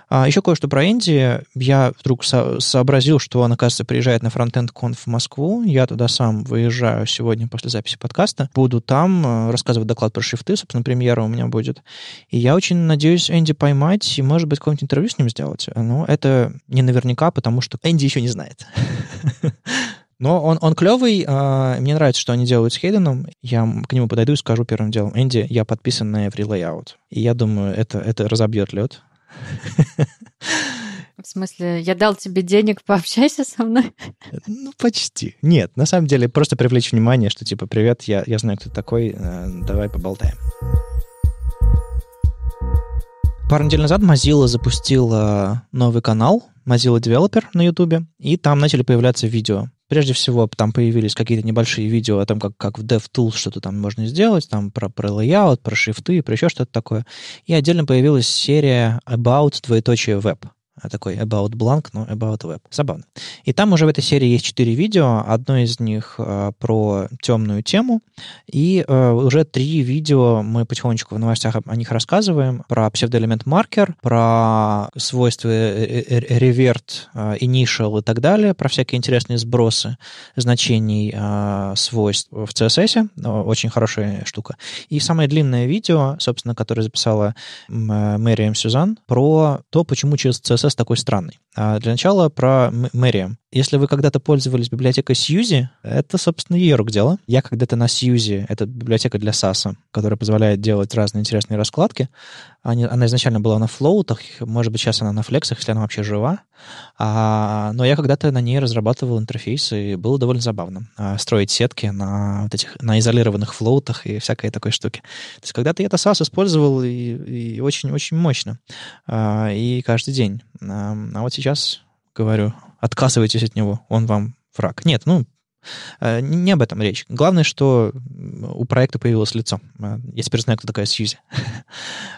А, еще кое-что про Энди. Я вдруг со- сообразил, что он, оказывается, приезжает на фронтенд конф в Москву. Я туда сам выезжаю сегодня после записи подкаста. Буду там э, рассказывать доклад про шрифты, собственно, премьера у меня будет. И я очень надеюсь Энди поймать и, может быть, какое-нибудь интервью с ним сделать. Но это не наверняка, потому что Энди еще не знает. Но он, он клевый, а, мне нравится, что они делают с Хейденом. Я к нему подойду и скажу первым делом, Энди, я подписан на Every Layout. И я думаю, это, это разобьет лед. В смысле, я дал тебе денег, пообщайся со мной? Ну, почти. Нет, на самом деле, просто привлечь внимание, что типа, привет, я, я знаю, кто ты такой, э, давай поболтаем. Пару недель назад Mozilla запустила новый канал Mozilla Developer на YouTube, и там начали появляться видео. Прежде всего, там появились какие-то небольшие видео о том, как, как в DevTools что-то там можно сделать, там про, про layout, про шрифты, про еще что-то такое. И отдельно появилась серия About, двоеточие, веб. А такой About Blank, но About Web. Забавно. И там уже в этой серии есть четыре видео. Одно из них э, про темную тему. И э, уже три видео мы потихонечку в новостях о них рассказываем. Про псевдоэлемент маркер, про свойства э, э, э, реверт, initial и так далее, про всякие интересные сбросы значений э, свойств в CSS. Очень хорошая штука. И самое длинное видео, собственно, которое записала Мэриэм Сюзан, про то, почему через CSS процесс такой странный. А для начала про Мэриам. Если вы когда-то пользовались библиотекой Сьюзи, это, собственно, ее рук дело. Я когда-то на Сьюзи, это библиотека для SAS, которая позволяет делать разные интересные раскладки. Они, она изначально была на флоутах, может быть, сейчас она на флексах, если она вообще жива. А, но я когда-то на ней разрабатывал интерфейс, и было довольно забавно а, строить сетки на вот этих, на изолированных флоутах и всякой такой штуки. То есть когда-то я это SAS использовал и очень-очень мощно. А, и каждый день. А, а вот сейчас говорю, отказывайтесь от него, он вам враг. Нет, ну, э, не об этом речь. Главное, что у проекта появилось лицо. Э, я теперь знаю, кто такая Сьюзи.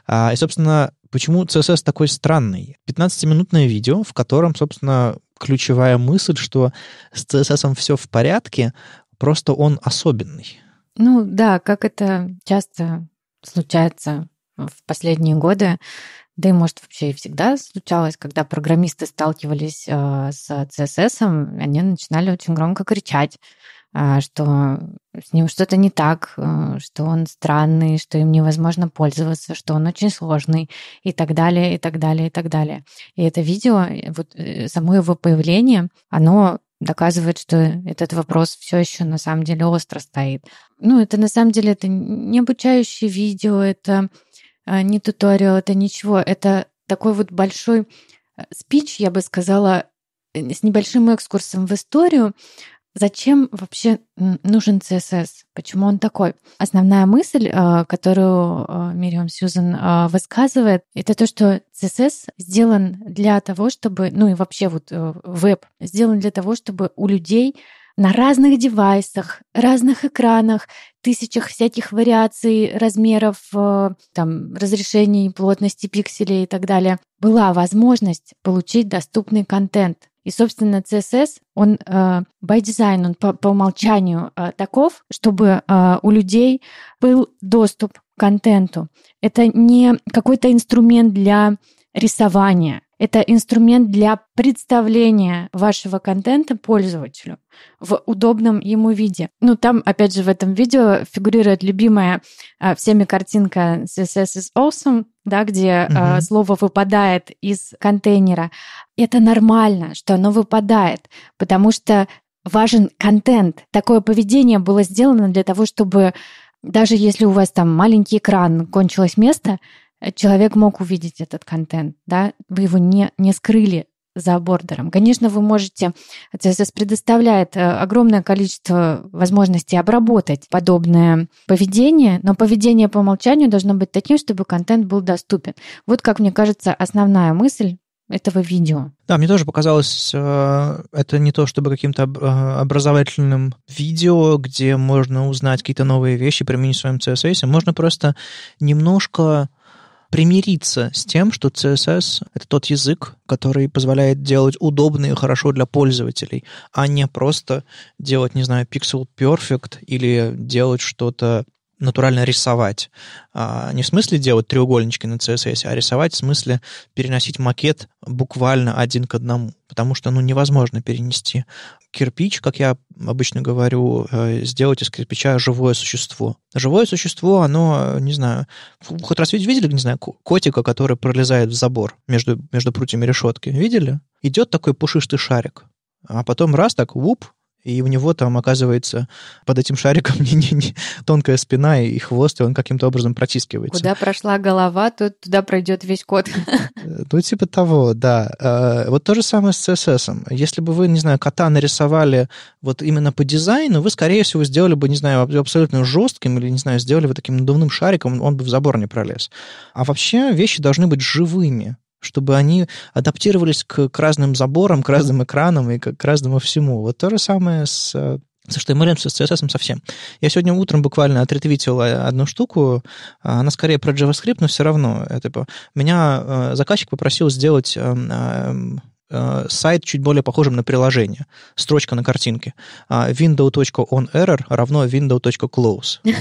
А, и, собственно, почему CSS такой странный? 15-минутное видео, в котором, собственно, ключевая мысль, что с CSS все в порядке, просто он особенный. Ну да, как это часто случается в последние годы, да и, может, вообще и всегда случалось, когда программисты сталкивались э, с CSS, они начинали очень громко кричать, э, что с ним что-то не так, э, что он странный, что им невозможно пользоваться, что он очень сложный и так далее, и так далее, и так далее. И это видео, вот само его появление, оно доказывает, что этот вопрос все еще на самом деле остро стоит. Ну, это на самом деле это не обучающее видео, это а, не туториал, это ничего. Это такой вот большой э, спич, я бы сказала, э, с небольшим экскурсом в историю, Зачем вообще нужен CSS? Почему он такой? Основная мысль, а, которую а, Мириам Сьюзен высказывает, это то, что CSS сделан для того, чтобы, ну и вообще вот э, веб сделан для того, чтобы у людей на разных девайсах, разных экранах, тысячах всяких вариаций размеров, э, там, разрешений, плотности пикселей и так далее, была возможность получить доступный контент. И, собственно, CSS, он э, by design, он по, по умолчанию э, таков, чтобы у людей был доступ к контенту. Это не какой-то инструмент для рисования, это инструмент для представления вашего контента пользователю в удобном ему виде. Ну, там, опять же, в этом видео фигурирует любимая а, всеми картинка «CSS is awesome», да, где угу. а, слово выпадает из контейнера. Это нормально, что оно выпадает, потому что важен контент. Такое поведение было сделано для того, чтобы даже если у вас там маленький экран, кончилось место, человек мог увидеть этот контент, да, вы его не, не скрыли за бордером. Конечно, вы можете, CSS предоставляет э, огромное количество возможностей обработать подобное поведение, но поведение по умолчанию должно быть таким, чтобы контент был доступен. Вот, как мне кажется, основная мысль этого видео. Да, мне тоже показалось, э, это не то чтобы каким-то э, образовательным видео, где можно узнать какие-то новые вещи, применить в своем CSS. Можно просто немножко примириться с тем, что CSS — это тот язык, который позволяет делать удобно и хорошо для пользователей, а не просто делать, не знаю, pixel perfect или делать что-то натурально рисовать. А, не в смысле делать треугольнички на CSS, а рисовать в смысле переносить макет буквально один к одному. Потому что ну, невозможно перенести кирпич, как я обычно говорю, э, сделать из кирпича живое существо. Живое существо, оно, не знаю, хоть раз видели, не знаю, котика, который пролезает в забор между, между прутьями решетки? Видели? Идет такой пушистый шарик, а потом раз так, вуп, и у него там, оказывается, под этим шариком не, не, не, тонкая спина и хвост, и он каким-то образом протискивается. Куда прошла голова, тут туда пройдет весь код. Э, ну, типа того, да. Э, вот то же самое с CSS. Если бы вы, не знаю, кота нарисовали вот именно по дизайну, вы, скорее всего, сделали бы, не знаю, абсолютно жестким или, не знаю, сделали бы таким надувным шариком, он бы в забор не пролез. А вообще вещи должны быть живыми чтобы они адаптировались к, к разным заборам, к разным экранам и к, к разному всему. Вот то же самое с с HTML, эм с CSS совсем. Я сегодня утром буквально отретвитил одну штуку, а, она скорее про JavaScript, но все равно. Э, типа, меня э, заказчик попросил сделать эм, эм, э, сайт чуть более похожим на приложение. Строчка на картинке. А, window.onerror равно window.close.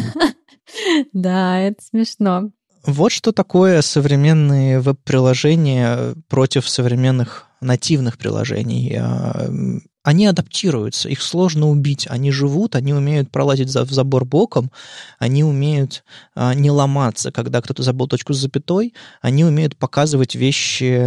Да, это смешно. Вот что такое современные веб-приложения против современных нативных приложений. А, они адаптируются, их сложно убить. Они живут, они умеют пролазить в забор боком, они умеют а, не ломаться, когда кто-то забыл точку с запятой, они умеют показывать вещи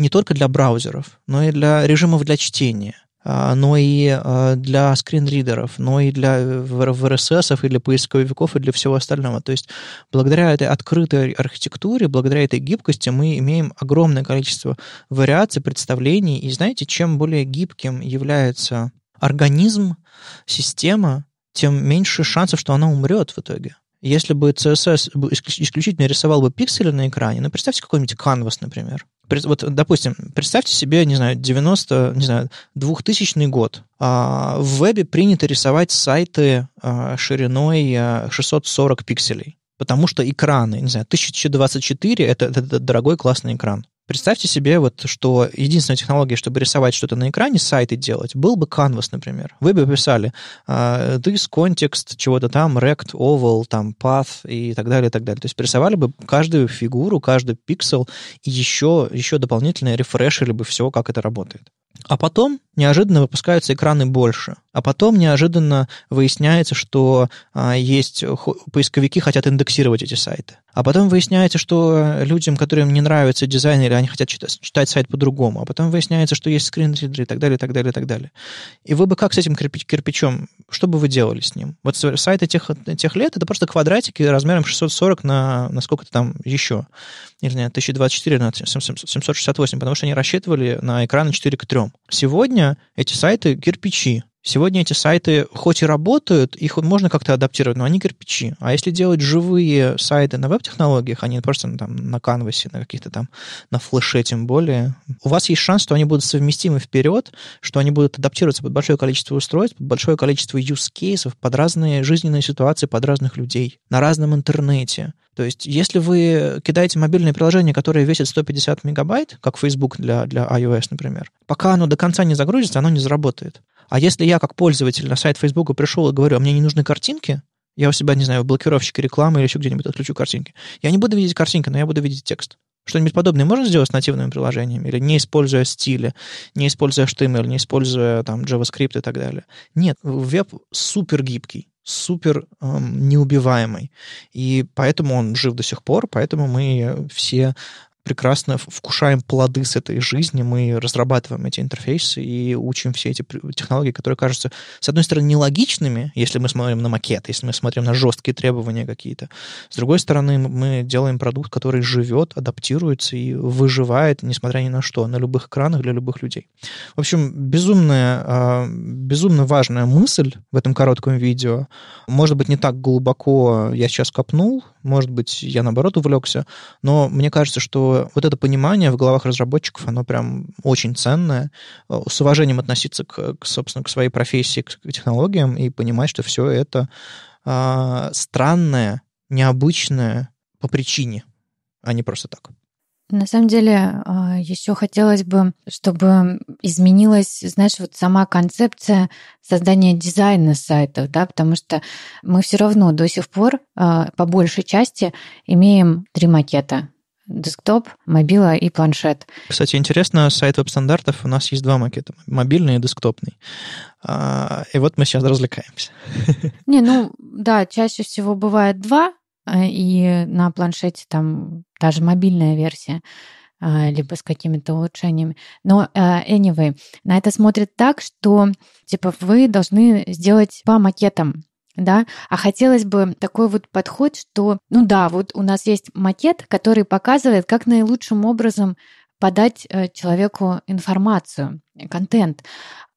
не только для браузеров, но и для режимов для чтения – а, но и а, для скринридеров, но и для RSS, э, и для поисковиков, и для всего остального. То есть благодаря этой открытой архитектуре, благодаря этой гибкости мы имеем огромное количество вариаций, представлений. И знаете, чем более гибким является организм, система, тем меньше шансов, что она умрет в итоге. Если бы CSS исключительно рисовал бы пиксели на экране, ну, представьте какой-нибудь Canvas, например, вот, допустим, представьте себе, не знаю, 90, не знаю, 2000 год. А, в вебе принято рисовать сайты а, шириной 640 а, пикселей потому что экраны, не знаю, 1024 это, это, это дорогой классный экран. Представьте себе, вот, что единственная технология, чтобы рисовать что-то на экране, сайты делать, был бы Canvas, например. Вы бы писали uh, this, context, чего-то там, rect, oval, там, path и так далее, и так далее. То есть рисовали бы каждую фигуру, каждый пиксель и еще, еще дополнительно рефрешили бы все, как это работает. А потом неожиданно выпускаются экраны больше. А потом неожиданно выясняется, что а, есть поисковики хотят индексировать эти сайты. А потом выясняется, что людям, которым не нравится дизайн, они хотят читать, читать сайт по-другому. А потом выясняется, что есть скринридеры и так далее, и так далее, и так далее. И вы бы как с этим кирпич, кирпичом, что бы вы делали с ним? Вот сайты тех, тех лет — это просто квадратики размером 640 на, на сколько-то там еще. Или нет, 1024 на 768, потому что они рассчитывали на экраны 4 к 3 чем? Сегодня эти сайты кирпичи. Сегодня эти сайты хоть и работают, их можно как-то адаптировать, но они кирпичи. А если делать живые сайты на веб-технологиях, они а просто там на канвасе, на каких-то там, на флеше тем более, у вас есть шанс, что они будут совместимы вперед, что они будут адаптироваться под большое количество устройств, под большое количество use-кейсов, под разные жизненные ситуации, под разных людей, на разном интернете. То есть, если вы кидаете мобильное приложение, которое весит 150 мегабайт, как Facebook для, для iOS, например, пока оно до конца не загрузится, оно не заработает. А если я, как пользователь, на сайт Facebook пришел и говорю, а мне не нужны картинки, я у себя, не знаю, в блокировщике рекламы или еще где-нибудь отключу картинки, я не буду видеть картинки, но я буду видеть текст. Что-нибудь подобное можно сделать с нативными приложениями? Или не используя стили, не используя HTML, эм не используя там JavaScript и так далее? Нет, веб супер гибкий супер эм, неубиваемый. И поэтому он жив до сих пор, поэтому мы все прекрасно вкушаем плоды с этой жизни, мы разрабатываем эти интерфейсы и учим все эти технологии, которые кажутся, с одной стороны, нелогичными, если мы смотрим на макет, если мы смотрим на жесткие требования какие-то. С другой стороны, мы делаем продукт, который живет, адаптируется и выживает, несмотря ни на что, на любых экранах для любых людей. В общем, безумная, а, безумно важная мысль в этом коротком видео. Может быть, не так глубоко я сейчас копнул, может быть, я наоборот увлекся, но мне кажется, что вот это понимание в головах разработчиков, оно прям очень ценное. Э, с уважением относиться, к, собственно, к своей профессии, к технологиям и понимать, что все это э, странное, необычное по причине, а не просто так. На самом деле, а, еще хотелось бы, чтобы изменилась, знаешь, вот сама концепция создания дизайна сайтов, да, потому что мы все равно до сих пор а, по большей части имеем три макета десктоп, мобила и планшет. Кстати, интересно, сайт веб-стандартов у нас есть два макета, мобильный и десктопный. А, и вот мы сейчас развлекаемся. Не, ну да, чаще всего бывает два, а, и на планшете там даже мобильная версия а, либо с какими-то улучшениями. Но а, anyway, на это смотрят так, что типа вы должны сделать по макетам да, а хотелось бы такой вот подход, что, ну да, вот у нас есть макет, который показывает, как наилучшим образом подать э, человеку информацию, контент.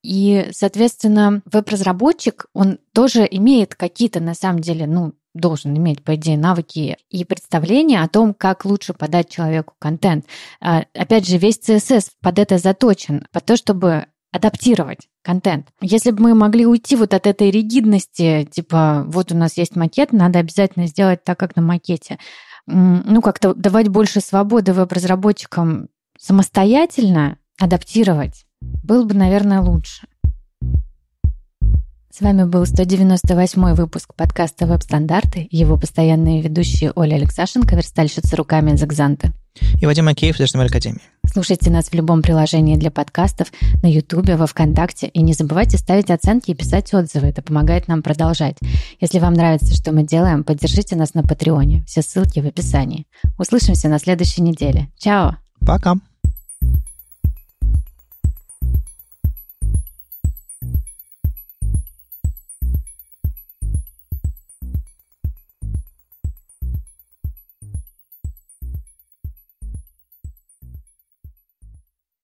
И, соответственно, веб-разработчик, он тоже имеет какие-то, на самом деле, ну, должен иметь, по идее, навыки и представления о том, как лучше подать человеку контент. А, опять же, весь CSS под это заточен, под то, чтобы адаптировать контент. Если бы мы могли уйти вот от этой ригидности, типа вот у нас есть макет, надо обязательно сделать так, как на макете, ну как-то давать больше свободы веб-разработчикам самостоятельно адаптировать, было бы, наверное, лучше. С вами был 198 выпуск подкаста «Веб-стандарты». Его постоянные ведущие Оля Алексашенко, верстальщица руками из «Экзанта». И Вадим Акеев, Деждемель Академии. Слушайте нас в любом приложении для подкастов, на Ютубе, во Вконтакте. И не забывайте ставить оценки и писать отзывы. Это помогает нам продолжать. Если вам нравится, что мы делаем, поддержите нас на Патреоне. Все ссылки в описании. Услышимся на следующей неделе. Чао! Пока!